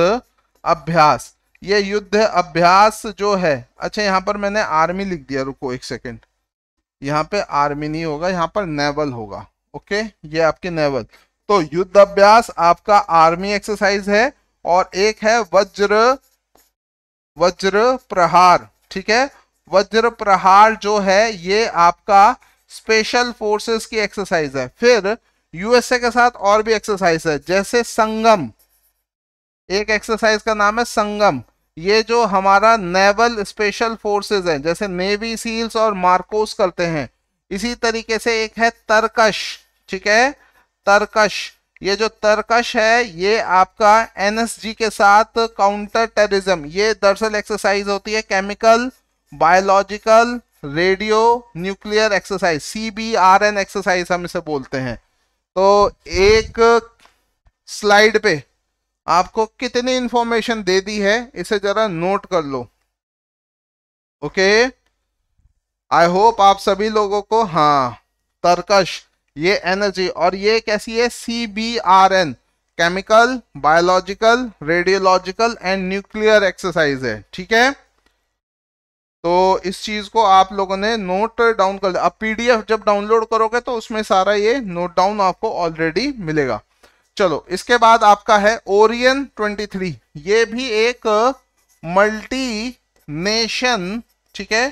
अभ्यास ये युद्ध अभ्यास जो है अच्छा यहां पर मैंने आर्मी लिख दिया रुको एक सेकेंड यहां पे आर्मी नहीं होगा यहां पर नेवल होगा ओके ये आपके नेवल तो युद्ध अभ्यास आपका आर्मी एक्सरसाइज है और एक है वज्र वज्र प्रहार ठीक है वज्र प्रहार जो है ये आपका स्पेशल फोर्सेस की एक्सरसाइज है फिर यूएसए के साथ और भी एक्सरसाइज है जैसे संगम एक एक्सरसाइज का नाम है संगम ये जो हमारा नेवल स्पेशल फोर्सेस है जैसे नेवी सील्स और मार्कोस करते हैं इसी तरीके से एक है तरकश ठीक है तरकश ये जो तरकश है ये आपका एनएसजी के साथ काउंटर टेररिज्म ये दरअसल एक्सरसाइज होती है chemical biological radio nuclear exercise C B R N exercise हम इसे बोलते हैं तो एक स्लाइड पे आपको कितनी इंफॉर्मेशन दे दी है इसे जरा नोट कर लो ओके आई होप आप सभी लोगों को हाँ तरकश ये एनर्जी और ये कैसी है C B R N chemical biological radiological and nuclear exercise है ठीक है तो इस चीज को आप लोगों ने नोट डाउन कर लिया अब पीडीएफ जब डाउनलोड करोगे तो उसमें सारा ये नोट डाउन आपको ऑलरेडी मिलेगा चलो इसके बाद आपका है ओरियन 23 ये भी एक मल्टी नेशन ठीक है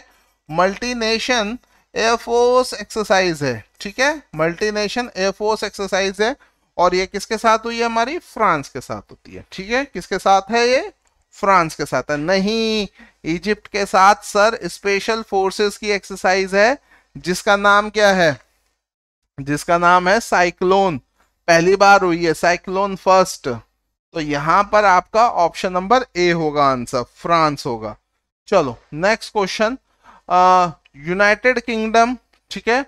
मल्टी नेशन एयरफोर्स एक्सरसाइज है ठीक है मल्टीनेशन एयरफोर्स एक्सरसाइज है और ये किसके साथ हुई है हमारी फ्रांस के साथ होती है ठीक है किसके साथ है ये फ्रांस के साथ है नहीं इजिप्ट के साथ सर स्पेशल फोर्सेस की एक्सरसाइज है जिसका नाम क्या है जिसका नाम है साइक्लोन पहली बार हुई है साइक्लोन फर्स्ट तो यहां पर आपका ऑप्शन नंबर ए होगा आंसर फ्रांस होगा चलो नेक्स्ट क्वेश्चन यूनाइटेड किंगडम ठीक है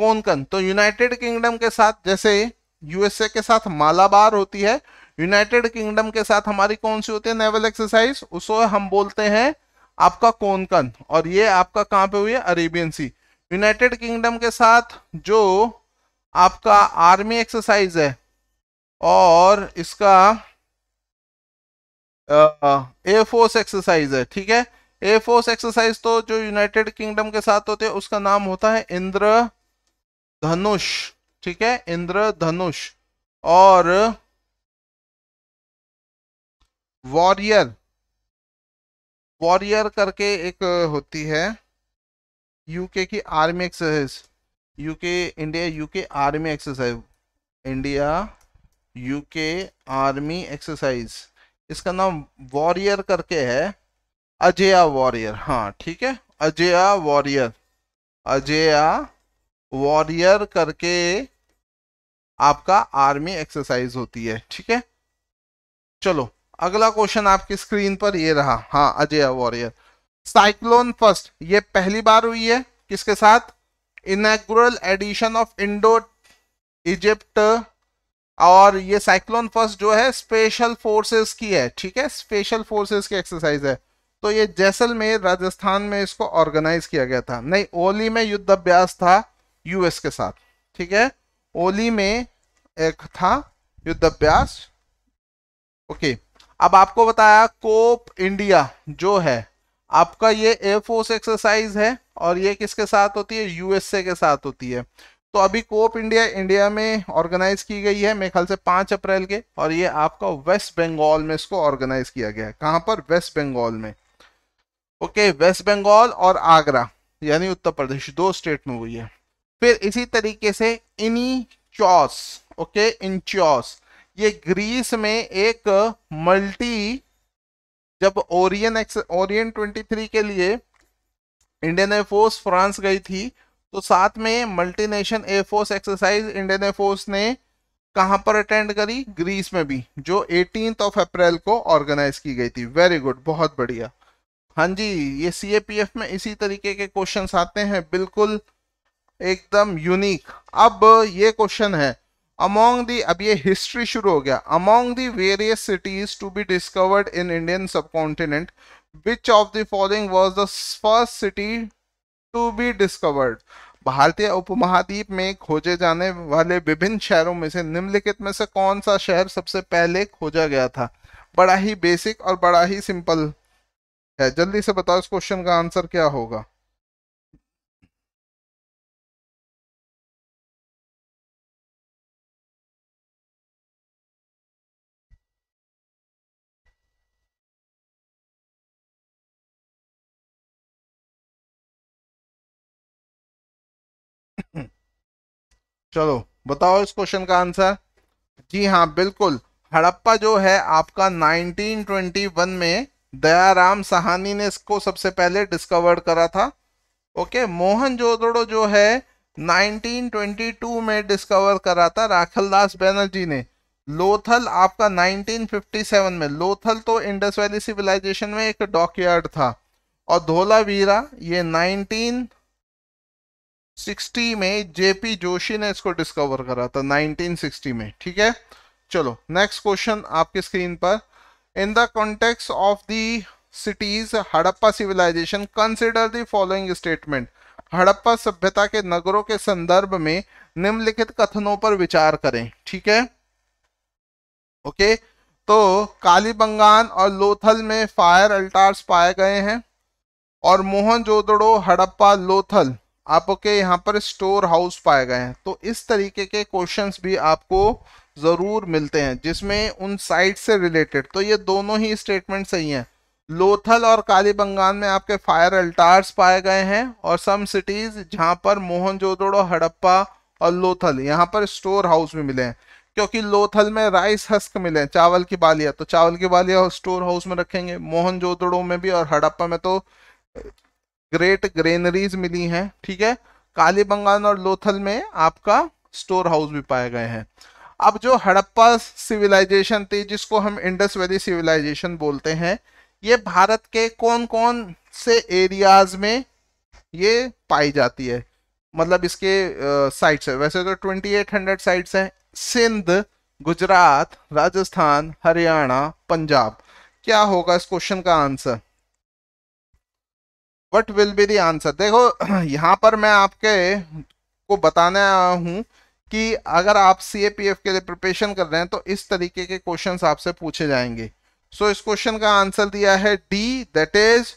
कौन कौन तो यूनाइटेड किंगडम के साथ जैसे यूएसए के साथ मालाबार होती है यूनाइटेड किंगडम के साथ हमारी कौन सी होती है नेवल एक्सरसाइज उसको हम बोलते हैं आपका कोंकण और ये आपका कहाँ पे हुई है अरेबियन सी यूनाइटेड किंगडम के साथ जो आपका आर्मी एक्सरसाइज है और इसका एयरफोर्स एक्सरसाइज है ठीक है ए फोर्स एक्सरसाइज तो जो यूनाइटेड किंगडम के साथ होते हैं उसका नाम होता है इंद्र धनुष ठीक है इंद्र धनुष और वॉरियर वॉरियर करके एक होती है यूके की army exercise UK India UK army exercise India UK army exercise इसका नाम वॉरियर करके है अजया वॉरियर हाँ ठीक है अजया वॉरियर अजया वॉरियर करके आपका आर्मी एक्सरसाइज होती है ठीक है चलो अगला क्वेश्चन आपकी स्क्रीन पर ये रहा हाँ अजय वॉरियर साइक्लोन फर्स्ट ये पहली बार हुई है किसके साथ inaugural edition of Indo Egypt और ये साइक्लोन फर्स्ट जो है स्पेशल फोर्सेस की है ठीक है स्पेशल फोर्सेस की एक्सरसाइज है तो ये जैसलमेर राजस्थान में इसको ऑर्गेनाइज किया गया था नहीं ओली में युद्ध अभ्यास था यूएस के साथ ठीक है ओली में एक था युद्ध अभ्यास ओके अब आपको बताया कोप इंडिया जो है आपका ये एयरफोर्स एक्सरसाइज है और ये किसके साथ होती है यूएसए के साथ होती है तो अभी कोप इंडिया इंडिया में ऑर्गेनाइज की गई है मेरे ख्याल से पांच अप्रैल के और ये आपका वेस्ट बंगाल में इसको ऑर्गेनाइज किया गया है कहां पर वेस्ट बंगाल में ओके वेस्ट बंगाल और आगरा यानी उत्तर प्रदेश दो स्टेट में हुई है फिर इसी तरीके से चौस ओके इंचॉस ये ग्रीस में एक मल्टी जब ओरियन एक्स ओरियन 23 के लिए इंडियन एयरफोर्स फ्रांस गई थी तो साथ में multination air force exercise Indian air force ने कहां पर अटेंड करी ग्रीस में भी जो एटीन ऑफ अप्रैल को ऑर्गेनाइज की गई थी वेरी गुड बहुत बढ़िया हाँ जी ये सी में इसी तरीके के क्वेश्चन आते हैं बिल्कुल एकदम यूनिक अब ये क्वेश्चन है अमोंग दी अब ये हिस्ट्री शुरू हो गया among the various cities to be discovered in Indian subcontinent which of the following was the first city to be discovered भारतीय उपमहाद्वीप में खोजे जाने वाले विभिन्न शहरों में से निम्नलिखित में से कौन सा शहर सबसे पहले खोजा गया था बड़ा ही बेसिक और बड़ा ही सिंपल है जल्दी से बताओ इस क्वेश्चन का आंसर क्या होगा <coughs> चलो बताओ इस क्वेश्चन का आंसर जी हाँ बिल्कुल हड़प्पा जो है आपका 1921 में दयाराम सहानी ने इसको सबसे पहले डिस्कवर करा था ओके मोहन जोदड़ो जो है 1922 में डिस्कवर करा था राखल दास बैनर्जी ने लोथल आपका 1957 में लोथल तो इंडस वैली सिविलाइजेशन में एक डॉकयार्ड था और धोलावीरा ये 1960 में जेपी जोशी ने इसको डिस्कवर करा था 1960 में ठीक है चलो नेक्स्ट क्वेश्चन आपकी स्क्रीन पर In the context of the cities Harappa civilisation consider the following statement Harappa सभ्यता के नगरों के संदर्भ में निम्नलिखित कथनों पर विचार करें ठीक है ओके तो कालीबंगान और लोथल में फायर अल्टार्स पाए गए हैं और मोहनजोदड़ो हड़प्पा लोथल आपके यहाँ पर स्टोर हाउस पाए गए हैं तो इस तरीके के क्वेश्चंस भी आपको ज़रूर मिलते हैं जिसमें उन साइट से रिलेटेड तो ये दोनों ही स्टेटमेंट सही हैं लोथल और काली बंगाल में आपके फायर अल्टार्स पाए गए हैं और सम सिटीज़ जहाँ पर मोहनजोदड़ो हड़प्पा और लोथल यहाँ पर स्टोर हाउस भी मिले हैं क्योंकि लोथल में राइस हस्क मिले हैं चावल की बालिया तो चावल की बालिया और स्टोर हाउस में रखेंगे मोहनजोदड़ो में भी और हड़प्पा में तो ग्रेट ग्रेनरीज मिली हैं ठीक है काली बंगाल और लोथल में आपका स्टोर हाउस भी पाए गए हैं अब जो हड़प्पा सिविलाइजेशन थी जिसको हम इंडस वैली सिविलाइजेशन बोलते हैं ये भारत के कौन कौन से एरियाज में ये पाई जाती है मतलब इसके साइट्स है वैसे तो 2800 साइट्स हैं सिंध गुजरात राजस्थान हरियाणा पंजाब क्या होगा इस क्वेश्चन का answer what will be the answer देखो <clears throat> यहां पर मैं आपके को बताना हूं कि अगर आप सी के लिए प्रिपरेशन कर रहे हैं तो इस तरीके के क्वेश्चन आपसे पूछे जाएंगे सो so, इस क्वेश्चन का आंसर दिया है D that is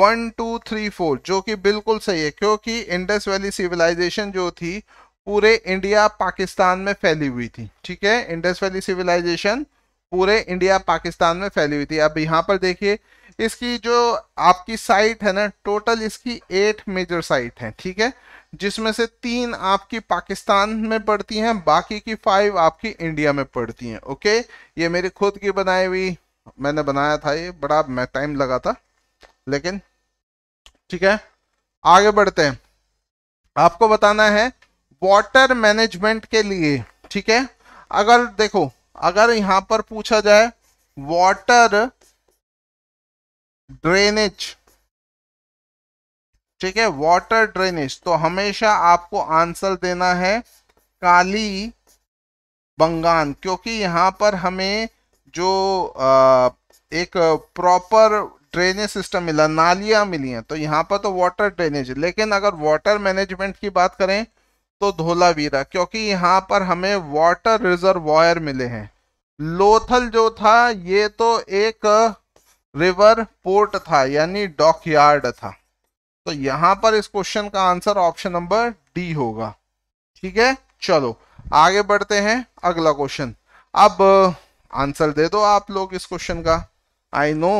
one two three four जो कि बिल्कुल सही है क्योंकि इंडस वैली सिविलाइजेशन जो थी पूरे इंडिया पाकिस्तान में फैली हुई थी ठीक है इंडस वैली सिविलाइजेशन पूरे इंडिया पाकिस्तान में फैली हुई थी अब यहाँ पर देखिए इसकी जो आपकी साइट है ना टोटल इसकी एट मेजर साइट है ठीक है जिसमें से तीन आपकी पाकिस्तान में पड़ती हैं बाकी की फाइव आपकी इंडिया में पड़ती हैं ओके ये मेरी खुद की बनाई हुई मैंने बनाया था ये बड़ा मैं टाइम लगा था लेकिन ठीक है आगे बढ़ते हैं आपको बताना है वाटर मैनेजमेंट के लिए ठीक है अगर देखो अगर यहां पर पूछा जाए वाटर ड्रेनेज ठीक है वाटर ड्रेनेज तो हमेशा आपको आंसर देना है काली बंगान क्योंकि यहाँ पर हमें जो आ, एक प्रॉपर ड्रेनेज सिस्टम मिला नालियाँ मिली हैं तो यहाँ पर तो वाटर ड्रेनेज लेकिन अगर वाटर मैनेजमेंट की बात करें तो धोलावीरा क्योंकि यहाँ पर हमें वाटर रिजर्वायर मिले हैं लोथल जो था ये तो एक रिवर पोर्ट था यानी डॉकयार्ड था तो यहां पर इस क्वेश्चन का आंसर ऑप्शन नंबर डी होगा ठीक है चलो आगे बढ़ते हैं अगला क्वेश्चन अब आंसर दे दो आप लोग इस क्वेश्चन का आई नो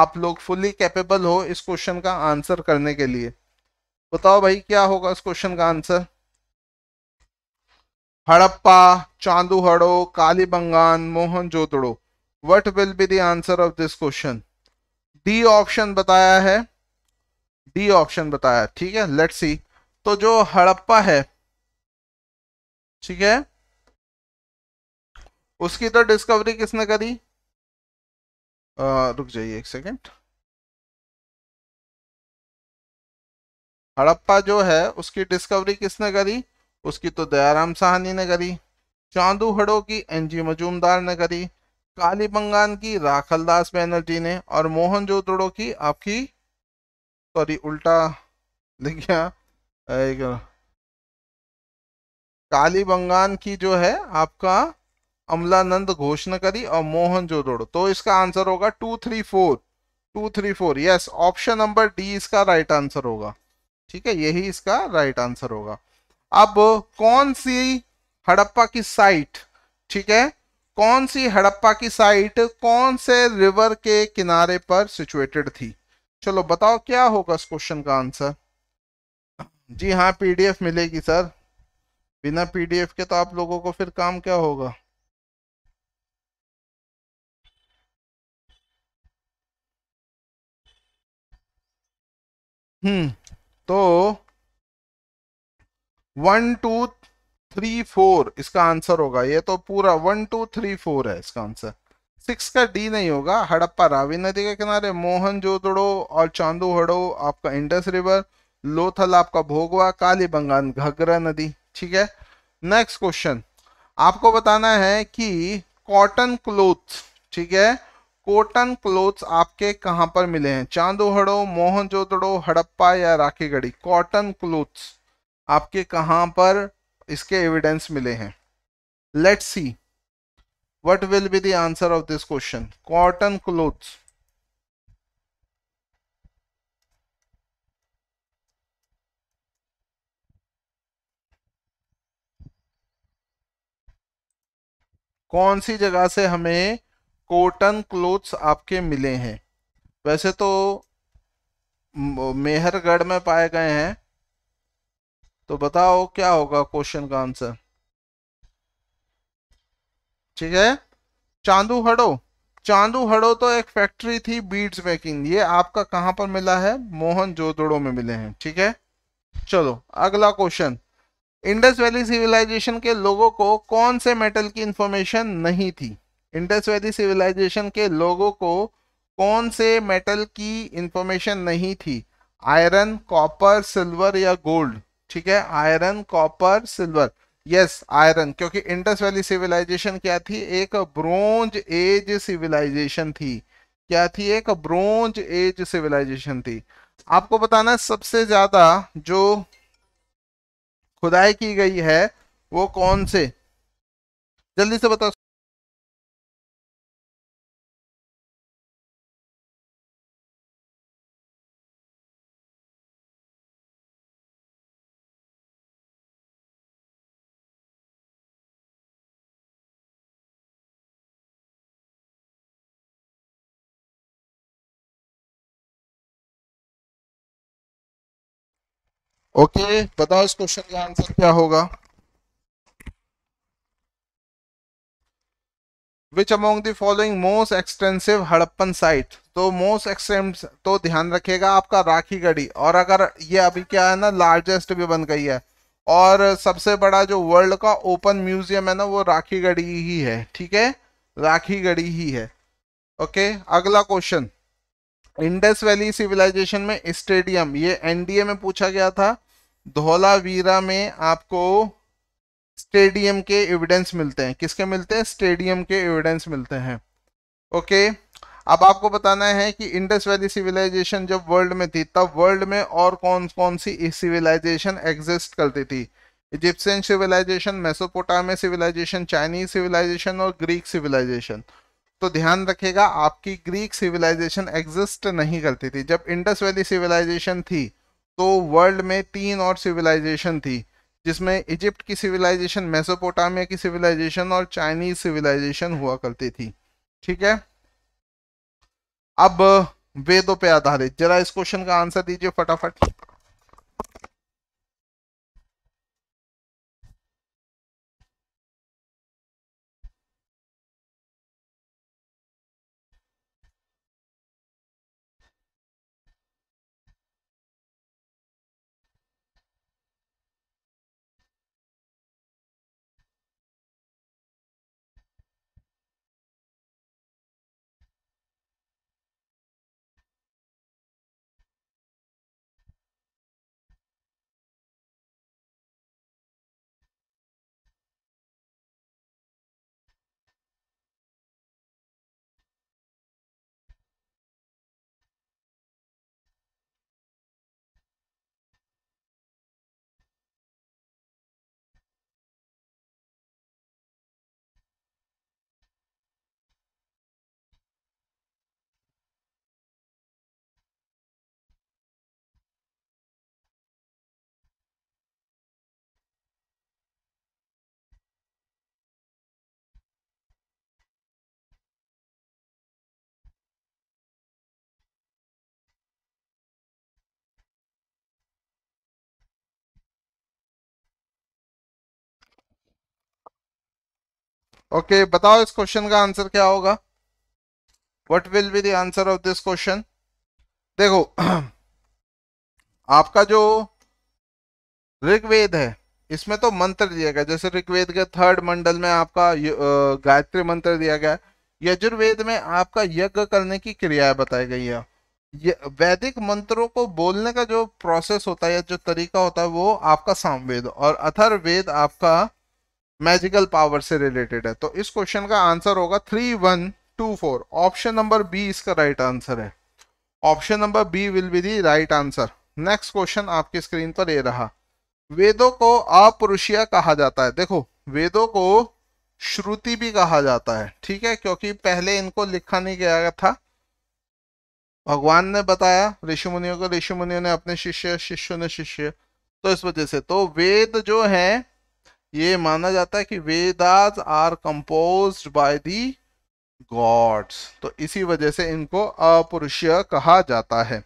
आप लोग फुल्ली कैपेबल हो इस क्वेश्चन का आंसर करने के लिए बताओ भाई क्या होगा इस क्वेश्चन का आंसर हड़प्पा चांदूहड़ो बंगान Mohenjodaro what will be the answer of this question D option बताया है डी ऑप्शन बताया ठीक है लेट सी तो जो हड़प्पा है ठीक है उसकी तो डिस्कवरी किसने करी आ, रुक जाइए एक सेकंड हड़प्पा जो है उसकी डिस्कवरी किसने करी उसकी तो दयाराम साहनी ने करी चांदू हड़ो की एनजी मजूमदार ने करी काली बंगान की राखलदास बैनर्जी ने और मोहन जोदड़ो की आपकी सॉरी उल्टा लिख गया एक काली बंगान की जो है आपका अमलानंद घोषणा करी और मोहन जोदड़ो तो इसका आंसर होगा two three four two three four yes option number D इसका राइट आंसर होगा ठीक है यही इसका राइट आंसर होगा अब कौन सी हड़प्पा की साइट ठीक है कौन सी हड़प्पा की साइट कौन से रिवर के किनारे पर सिचुएटेड थी चलो बताओ क्या होगा इस क्वेश्चन का आंसर जी हाँ पीडीएफ मिलेगी सर बिना पीडीएफ के तो आप लोगों को फिर काम क्या होगा हम्म तो वन टू थ्री फोर इसका आंसर होगा ये तो पूरा वन टू थ्री फोर है इसका आंसर सिक्स का डी नहीं होगा हड़प्पा रावी नदी के किनारे मोहन जोदड़ो और चांदू हड़ो आपका इंडस रिवर लोथल आपका भोगवा काली बंगाल घगरा नदी ठीक है नेक्स्ट क्वेश्चन आपको बताना है कि कॉटन क्लोथ्स ठीक है कॉटन क्लोथ्स आपके कहां पर मिले हैं चांदोहड़ो जोदड़ो हड़प्पा या राखीगढ़ी कॉटन क्लोथ्स आपके कहां पर इसके एविडेंस मिले हैं let's see what will be the answer of this question cotton clothes कौन सी जगह से हमें कॉटन क्लोथ्स आपके मिले हैं वैसे तो मेहरगढ़ में पाए गए हैं तो बताओ क्या होगा क्वेश्चन का आंसर ठीक है चांदू हड़ो चांदू हड़ो तो एक फैक्ट्री थी बीड्स मेकिंग ये आपका कहां पर मिला है मोहन जोदड़ो में मिले हैं ठीक है चलो अगला क्वेश्चन इंडस वैली सिविलाइजेशन के लोगों को कौन से मेटल की इंफॉर्मेशन नहीं थी इंडस वैली सिविलाइजेशन के लोगों को कौन से मेटल की इंफॉर्मेशन नहीं थी आयरन कॉपर सिल्वर या गोल्ड ठीक है iron copper silver yes iron क्योंकि इंडस वैली सिविलाइजेशन क्या थी एक ब्रोंज एज सिविलाइजेशन थी क्या थी एक ब्रोंज एज सिविलाइजेशन थी आपको बताना सबसे ज्यादा जो खुदाई की गई है वो कौन से जल्दी से बताओ ओके बताओ इस क्वेश्चन का आंसर क्या होगा which among the following most extensive Harappan site तो मोस्ट एक्सटेंस तो ध्यान रखेगा आपका राखी गढ़ी और अगर ये अभी क्या है ना लार्जेस्ट भी बन गई है और सबसे बड़ा जो वर्ल्ड का ओपन म्यूजियम है ना वो राखी गढ़ी ही है ठीक है राखी गढ़ी ही है ओके अगला क्वेश्चन इंडस वैली सिविलाइजेशन में स्टेडियम ये एनडीए में पूछा गया था धोलावीरा में आपको स्टेडियम के एविडेंस मिलते हैं किसके मिलते हैं स्टेडियम के एविडेंस मिलते हैं ओके अब आपको बताना है कि इंडस वैली सिविलाइजेशन जब वर्ल्ड में थी तब वर्ल्ड में और कौन कौन सी सिविलाइजेशन एग्जिस्ट करती थी Egyptian civilisation Mesopotamia civilisation Chinese civilisation और ग्रीक सिविलाइजेशन तो ध्यान रखेगा आपकी ग्रीक सिविलाइजेशन एग्जिस्ट नहीं करती थी जब इंडस वैली सिविलाइजेशन थी तो वर्ल्ड में तीन और सिविलाइजेशन थी जिसमें इजिप्ट की सिविलाइजेशन मेसोपोटामिया की सिविलाइजेशन और चाइनीज सिविलाइजेशन हुआ करती थी ठीक है अब वेदों पे आधारित जरा इस क्वेश्चन का आंसर दीजिए फटाफट ओके okay, बताओ इस क्वेश्चन का आंसर क्या होगा what will be the answer of this question देखो <clears throat> आपका जो ऋग्वेद है इसमें तो मंत्र दिया गया जैसे ऋग्वेद के थर्ड मंडल में आपका गायत्री मंत्र दिया गया यजुर्वेद में आपका यज्ञ करने की क्रियाएं बताई गई है वैदिक मंत्रों को बोलने का जो प्रोसेस होता है जो तरीका होता है वो आपका सामवेद और अथर्वेद आपका मैजिकल पावर से रिलेटेड है तो इस क्वेश्चन का आंसर होगा three one two four option number B इसका राइट आंसर है option number B will be the right answer next question आपकी स्क्रीन पर ये रहा वेदों को अपुरुषिया कहा जाता है देखो वेदों को श्रुति भी कहा जाता है ठीक है क्योंकि पहले इनको लिखा नहीं गया था भगवान ने बताया ऋषि मुनियों को ऋषि मुनियों ने अपने शिष्य शिष्यों ने शिष्य तो इस वजह से तो वेद जो है ये माना जाता है कि Vedas are composed by the gods तो इसी वजह से इनको अपुरुषीय कहा जाता है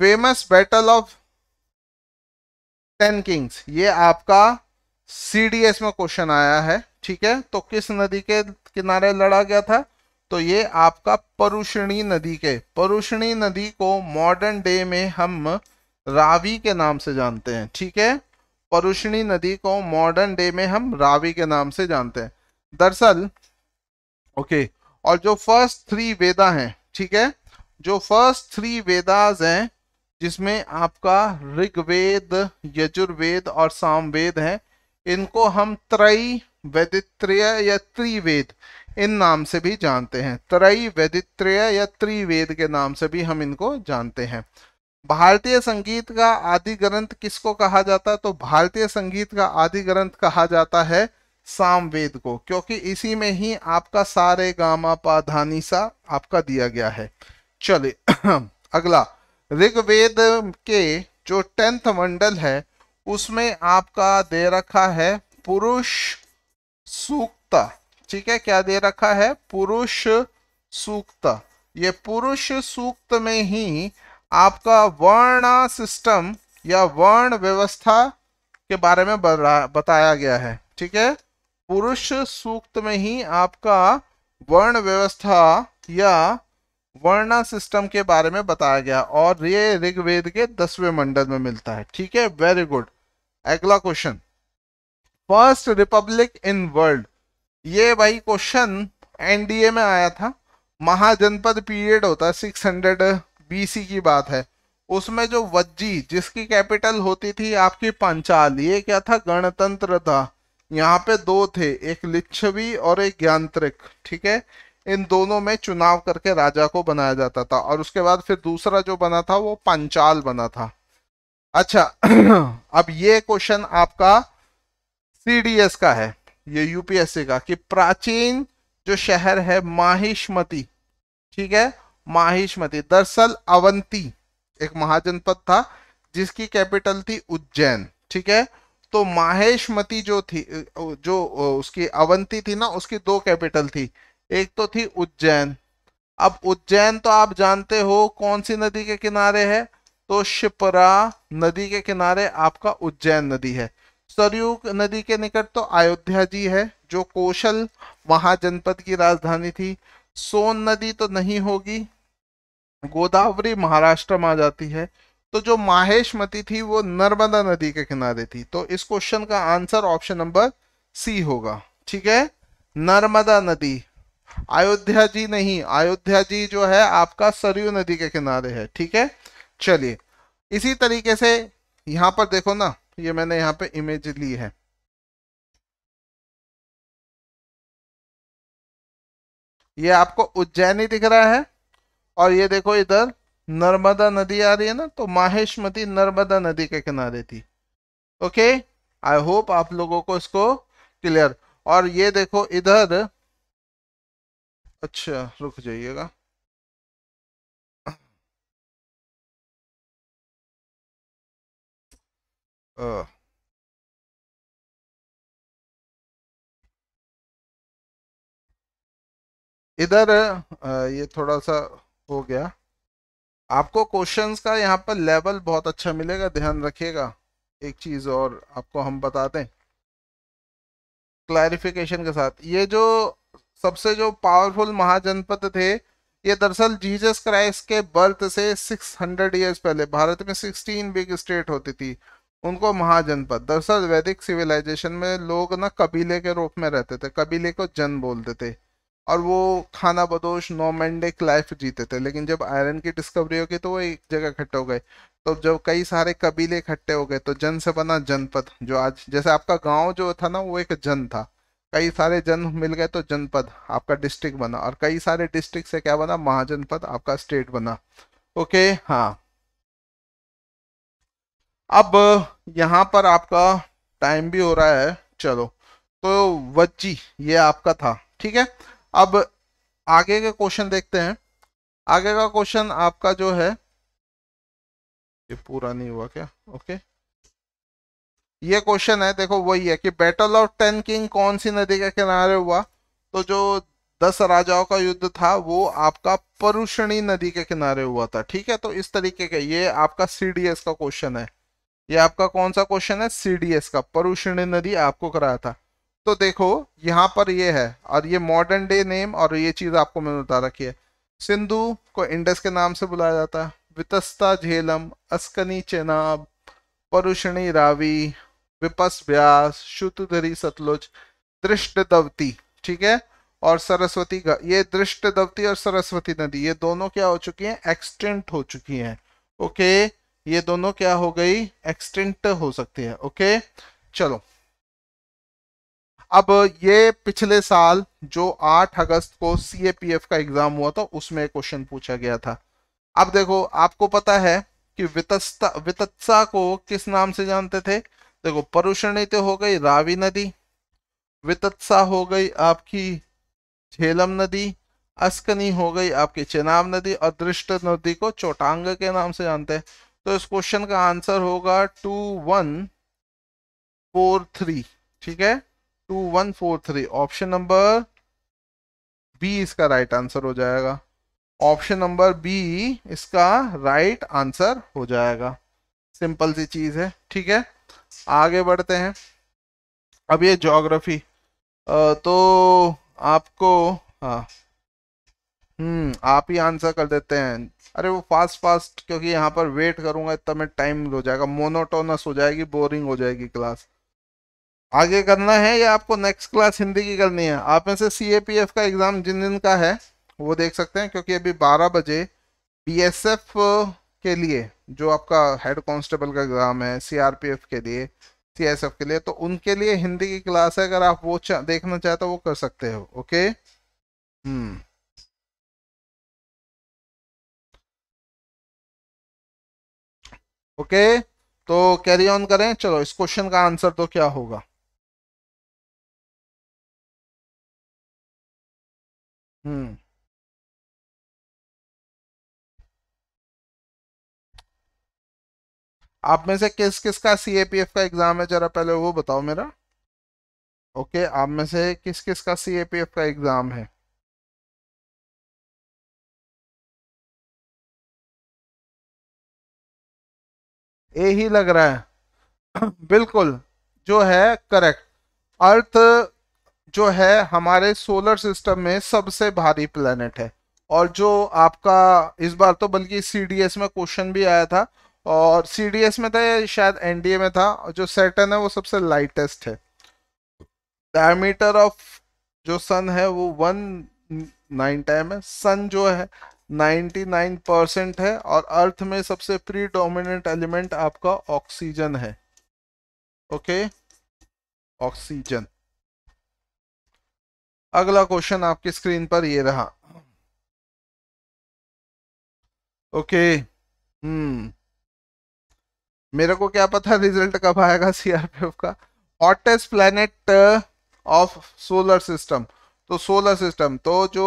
famous battle of ten kings ये आपका सीडीएस में क्वेश्चन आया है ठीक है तो किस नदी के किनारे लड़ा गया था तो ये आपका परुषणी नदी के परुषणी नदी को मॉडर्न डे में हम रावी के नाम से जानते हैं ठीक है परुषणी नदी को मॉडर्न डे में हम रावी के नाम से जानते हैं दरअसल ओके और जो फर्स्ट थ्री वेदा हैं ठीक है जो फर्स्ट थ्री वेदाज हैं जिसमें आपका ऋग्वेद यजुर्वेद और सामवेद है इनको हम त्रय वैदित्रय या त्रिवेद इन नाम से भी जानते हैं त्रय वैदित्रय या त्रिवेद के नाम से भी हम इनको जानते हैं भारतीय संगीत का आदि ग्रंथ किसको कहा जाता है तो भारतीय संगीत का आदि ग्रंथ कहा जाता है सामवेद को क्योंकि इसी में ही आपका सारे गामा पाधानी सा आपका दिया गया है चले <clears throat> अगला ऋग्वेद के जो टेंथ मंडल है उसमें आपका दे रखा है पुरुष सूक्ता ठीक है क्या दे रखा है पुरुष सूक्त ये पुरुष सूक्त में ही आपका वर्ण सिस्टम या वर्ण व्यवस्था के बारे में बताया गया है ठीक है पुरुष सूक्त में ही आपका वर्ण व्यवस्था या वर्ण सिस्टम के बारे में बताया गया और ये ऋग्वेद के दसवें मंडल में मिलता है ठीक है वेरी गुड अगला question first republic in world ये भाई क्वेश्चन एनडीए में आया था महाजनपद पीरियड होता है सिक्स हंड्रेड बीसी की बात है उसमें जो वज्जी जिसकी कैपिटल होती थी आपकी पंचाल ये क्या था गणतंत्र था यहाँ पे दो थे एक लिच्छवी और एक यांत्रिक ठीक है इन दोनों में चुनाव करके राजा को बनाया जाता था और उसके बाद फिर दूसरा जो बना था वो पंचाल बना था अच्छा <clears throat> अब ये क्वेश्चन आपका सी का है ये यूपीएससी का कि प्राचीन जो शहर है माहिष्मती ठीक है माहिष्मती दरअसल अवंती एक महाजनपद था जिसकी कैपिटल थी उज्जैन ठीक है तो माहेशमती जो थी जो उसकी अवंती थी ना उसकी दो कैपिटल थी एक तो थी उज्जैन अब उज्जैन तो आप जानते हो कौन सी नदी के किनारे है तो शिपरा नदी के किनारे आपका उज्जैन नदी है सरयू नदी के निकट तो अयोध्या जी है जो कौशल महाजनपद की राजधानी थी सोन नदी तो नहीं होगी गोदावरी महाराष्ट्र में आ जाती है तो जो माहेशमती थी वो नर्मदा नदी के किनारे थी तो इस क्वेश्चन का आंसर ऑप्शन नंबर सी होगा ठीक है नर्मदा नदी अयोध्या जी नहीं अयोध्या जी जो है आपका सरयू नदी के किनारे है ठीक है चलिए इसी तरीके से यहां पर देखो ना ये मैंने यहां पे इमेज ली है ये आपको उज्जैनी दिख रहा है और ये देखो इधर नर्मदा नदी आ रही है ना तो माहेशमती नर्मदा नदी के किनारे थी ओके आई होप आप लोगों को इसको क्लियर और ये देखो इधर अच्छा रुक जाइएगा इधर ये थोड़ा सा हो गया आपको क्वेश्चंस का यहाँ पर लेवल बहुत अच्छा मिलेगा ध्यान रखिएगा एक चीज़ और आपको हम बता दें क्लैरिफिकेशन के साथ ये जो सबसे जो पावरफुल महाजनपद थे ये दरअसल जीसस क्राइस्ट के बर्थ से 600 इयर्स पहले भारत में 16 बिग स्टेट होती थी उनको महाजनपद दरअसल वैदिक सिविलाइजेशन में लोग ना कबीले के रूप में रहते थे कबीले को जन बोलते थे और वो खाना बदोश नोमेंडिक लाइफ जीते थे लेकिन जब आयरन की डिस्कवरी होगी तो वो एक जगह इकट्ठे हो गए तो जब कई सारे कबीले इकट्ठे हो गए तो जन से बना जनपद जो आज जैसे आपका गांव जो था ना वो एक जन था कई सारे जन मिल गए तो जनपद आपका डिस्ट्रिक्ट बना और कई सारे डिस्ट्रिक्ट से क्या बना महाजनपद आपका स्टेट बना ओके हाँ अब यहाँ पर आपका टाइम भी हो रहा है चलो तो वज्जी ये आपका था ठीक है अब आगे के क्वेश्चन देखते हैं आगे का क्वेश्चन आपका जो है ये पूरा नहीं हुआ क्या ओके ये क्वेश्चन है देखो वही है कि बैटल ऑफ टेन किंग कौन सी नदी के किनारे हुआ तो जो दस राजाओं का युद्ध था वो आपका परुषणी नदी के किनारे हुआ था ठीक है तो इस तरीके का ये आपका सीडीएस का क्वेश्चन है ये आपका कौन सा क्वेश्चन है सीडीएस का परुषणी नदी आपको कराया था तो देखो यहाँ पर ये है और ये मॉडर्न डे नेम और ये चीज़ आपको मैंने बता रखी है सिंधु को इंडस के नाम से बुलाया जाता है वितस्ता झेलम अस्कनी चेनाब परुषणी रावी विपस व्यास शुतुधरी सतलुज दृष्ट दवती ठीक है और सरस्वती का ये दृष्ट दवती और सरस्वती नदी ये दोनों क्या हो चुकी हैं एक्सटेंट हो चुकी हैं ओके ये दोनों क्या हो गई एक्सटेंट हो सकती है ओके चलो अब ये पिछले साल जो 8 अगस्त को सी का एग्जाम हुआ था उसमें क्वेश्चन पूछा गया था अब देखो आपको पता है कि वितत्सा को किस नाम से जानते थे देखो परुषणित हो गई रावी नदी वितत्सा हो गई आपकी झेलम नदी अस्कनी हो गई आपकी चेनाब नदी और दृष्ट नदी को चोटांग के नाम से जानते हैं तो इस क्वेश्चन का आंसर होगा टू वन फोर थ्री ठीक है two one four three option number B इसका राइट आंसर हो जाएगा ऑप्शन नंबर बी इसका राइट आंसर हो जाएगा सिंपल सी चीज है ठीक है आगे बढ़ते हैं अब ये जोग्राफी तो आपको हाँ हम्म आप ही आंसर कर देते हैं अरे वो फास्ट फास्ट क्योंकि यहाँ पर वेट करूंगा इतना में टाइम हो जाएगा मोनोटोनस हो जाएगी बोरिंग हो जाएगी क्लास आगे करना है या आपको नेक्स्ट क्लास हिंदी की करनी है आप में से सी का एग्ज़ाम जिन दिन का है वो देख सकते हैं क्योंकि अभी 12 बजे बी के लिए जो आपका हेड कांस्टेबल का एग्ज़ाम है सी के लिए सी के लिए तो उनके लिए हिंदी की क्लास है अगर आप वो चा, देखना चाहते हो तो वो कर सकते हो ओके हम्म ओके तो कैरी ऑन करें चलो इस क्वेश्चन का आंसर तो क्या होगा हम्म आप में से किस किस का सीएपीएफ का एग्जाम है जरा पहले वो बताओ मेरा ओके आप में से किस किस का सीएपीएफ का एग्जाम है ए ही लग रहा है <coughs> बिल्कुल जो है करेक्ट अर्थ जो है हमारे सोलर सिस्टम में सबसे भारी प्लैनेट है और जो आपका इस बार तो बल्कि सीडीएस में क्वेश्चन भी आया था और सीडीएस में था या शायद एनडीए में था जो सेटन है वो सबसे लाइटेस्ट है डायमीटर ऑफ जो सन है वो वन नाइन टाइम है सन जो है नाइन्टी नाइन परसेंट है और अर्थ में सबसे प्री डोमिनेंट एलिमेंट आपका ऑक्सीजन है ओके ऑक्सीजन अगला क्वेश्चन आपकी स्क्रीन पर ये रहा ओके हम्म मेरे को क्या पता रिजल्ट कब आएगा सीआरपीएफ का hottest planet of solar system तो सोलर सिस्टम तो जो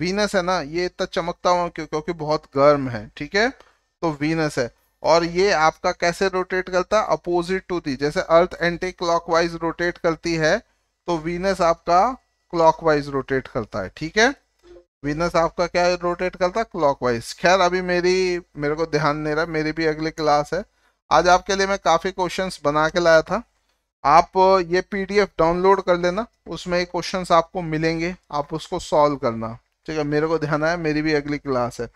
वीनस है ना ये इतना चमकता हुआ क्योंकि बहुत गर्म है ठीक है तो वीनस है और ये आपका कैसे रोटेट करता है अपोजिट टू दी जैसे अर्थ एंटी क्लॉकवाइज रोटेट करती है तो वीनस आपका क्लॉकवाइज रोटेट करता है ठीक है विनस आपका क्या रोटेट करता है क्लॉकवाइज खैर अभी मेरी मेरे को ध्यान नहीं रहा मेरी भी अगली क्लास है आज आपके लिए मैं काफ़ी क्वेश्चंस बना के लाया था आप ये पीडीएफ डाउनलोड कर लेना उसमें क्वेश्चन आपको मिलेंगे आप उसको सॉल्व करना ठीक है मेरे को ध्यान आया मेरी भी अगली क्लास है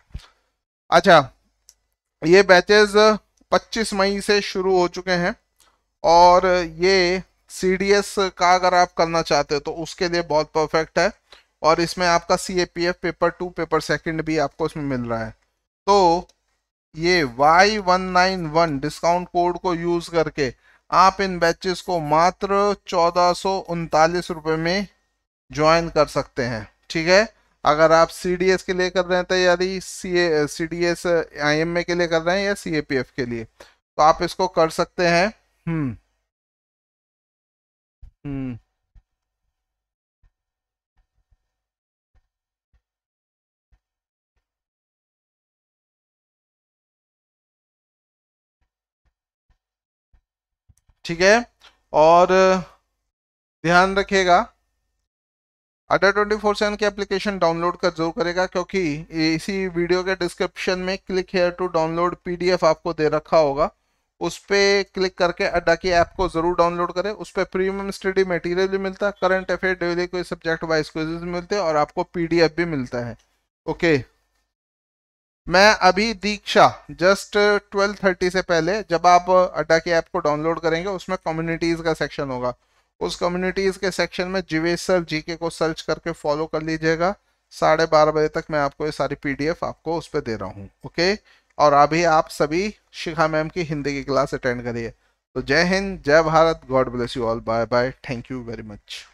अच्छा ये बैचेस 25 मई से शुरू हो चुके हैं और ये सी का अगर आप करना चाहते हो तो उसके लिए बहुत परफेक्ट है और इसमें आपका C A P F paper two paper second भी आपको इसमें मिल रहा है तो ये Y one nine one discount code को यूज करके आप इन बैचेस को मात्र चौदह सौ उनतालीस रुपये में ज्वाइन कर सकते हैं ठीक है अगर आप सी डी एस के लिए कर रहे हैं तैयारी C A C D S I M A के लिए कर रहे हैं या सी ए पी एफ के लिए तो आप इसको कर सकते हैं हम्म Hmm. ठीक है और uh, ध्यान रखिएगा अडर ट्वेंटी फोर सेवन की एप्लीकेशन डाउनलोड कर जरूर करेगा क्योंकि इसी वीडियो के डिस्क्रिप्शन में click here to download PDF आपको दे रखा होगा उस पर क्लिक करके अड्डा की ऐप को जरूर डाउनलोड करें उस पर प्रीमियम स्टडी मटेरियल भी मिलता है करंट अफेयर डेली कोई सब्जेक्ट वाइज क्विजेज मिलते हैं और आपको पीडीएफ भी मिलता है ओके मैं अभी दीक्षा जस्ट 12:30 से पहले जब आप अड्डा की ऐप को डाउनलोड करेंगे उसमें कम्युनिटीज़ का सेक्शन होगा उस कम्युनिटीज़ के सेक्शन में जीवेश सर जी के को सर्च करके फॉलो कर लीजिएगा साढ़े बारह बजे तक मैं आपको ये सारी पीडीएफ आपको उस पर दे रहा हूँ ओके और अभी आप सभी शिखा मैम की हिंदी की क्लास अटेंड करिए तो जय हिंद जय भारत God bless you all bye bye thank you very much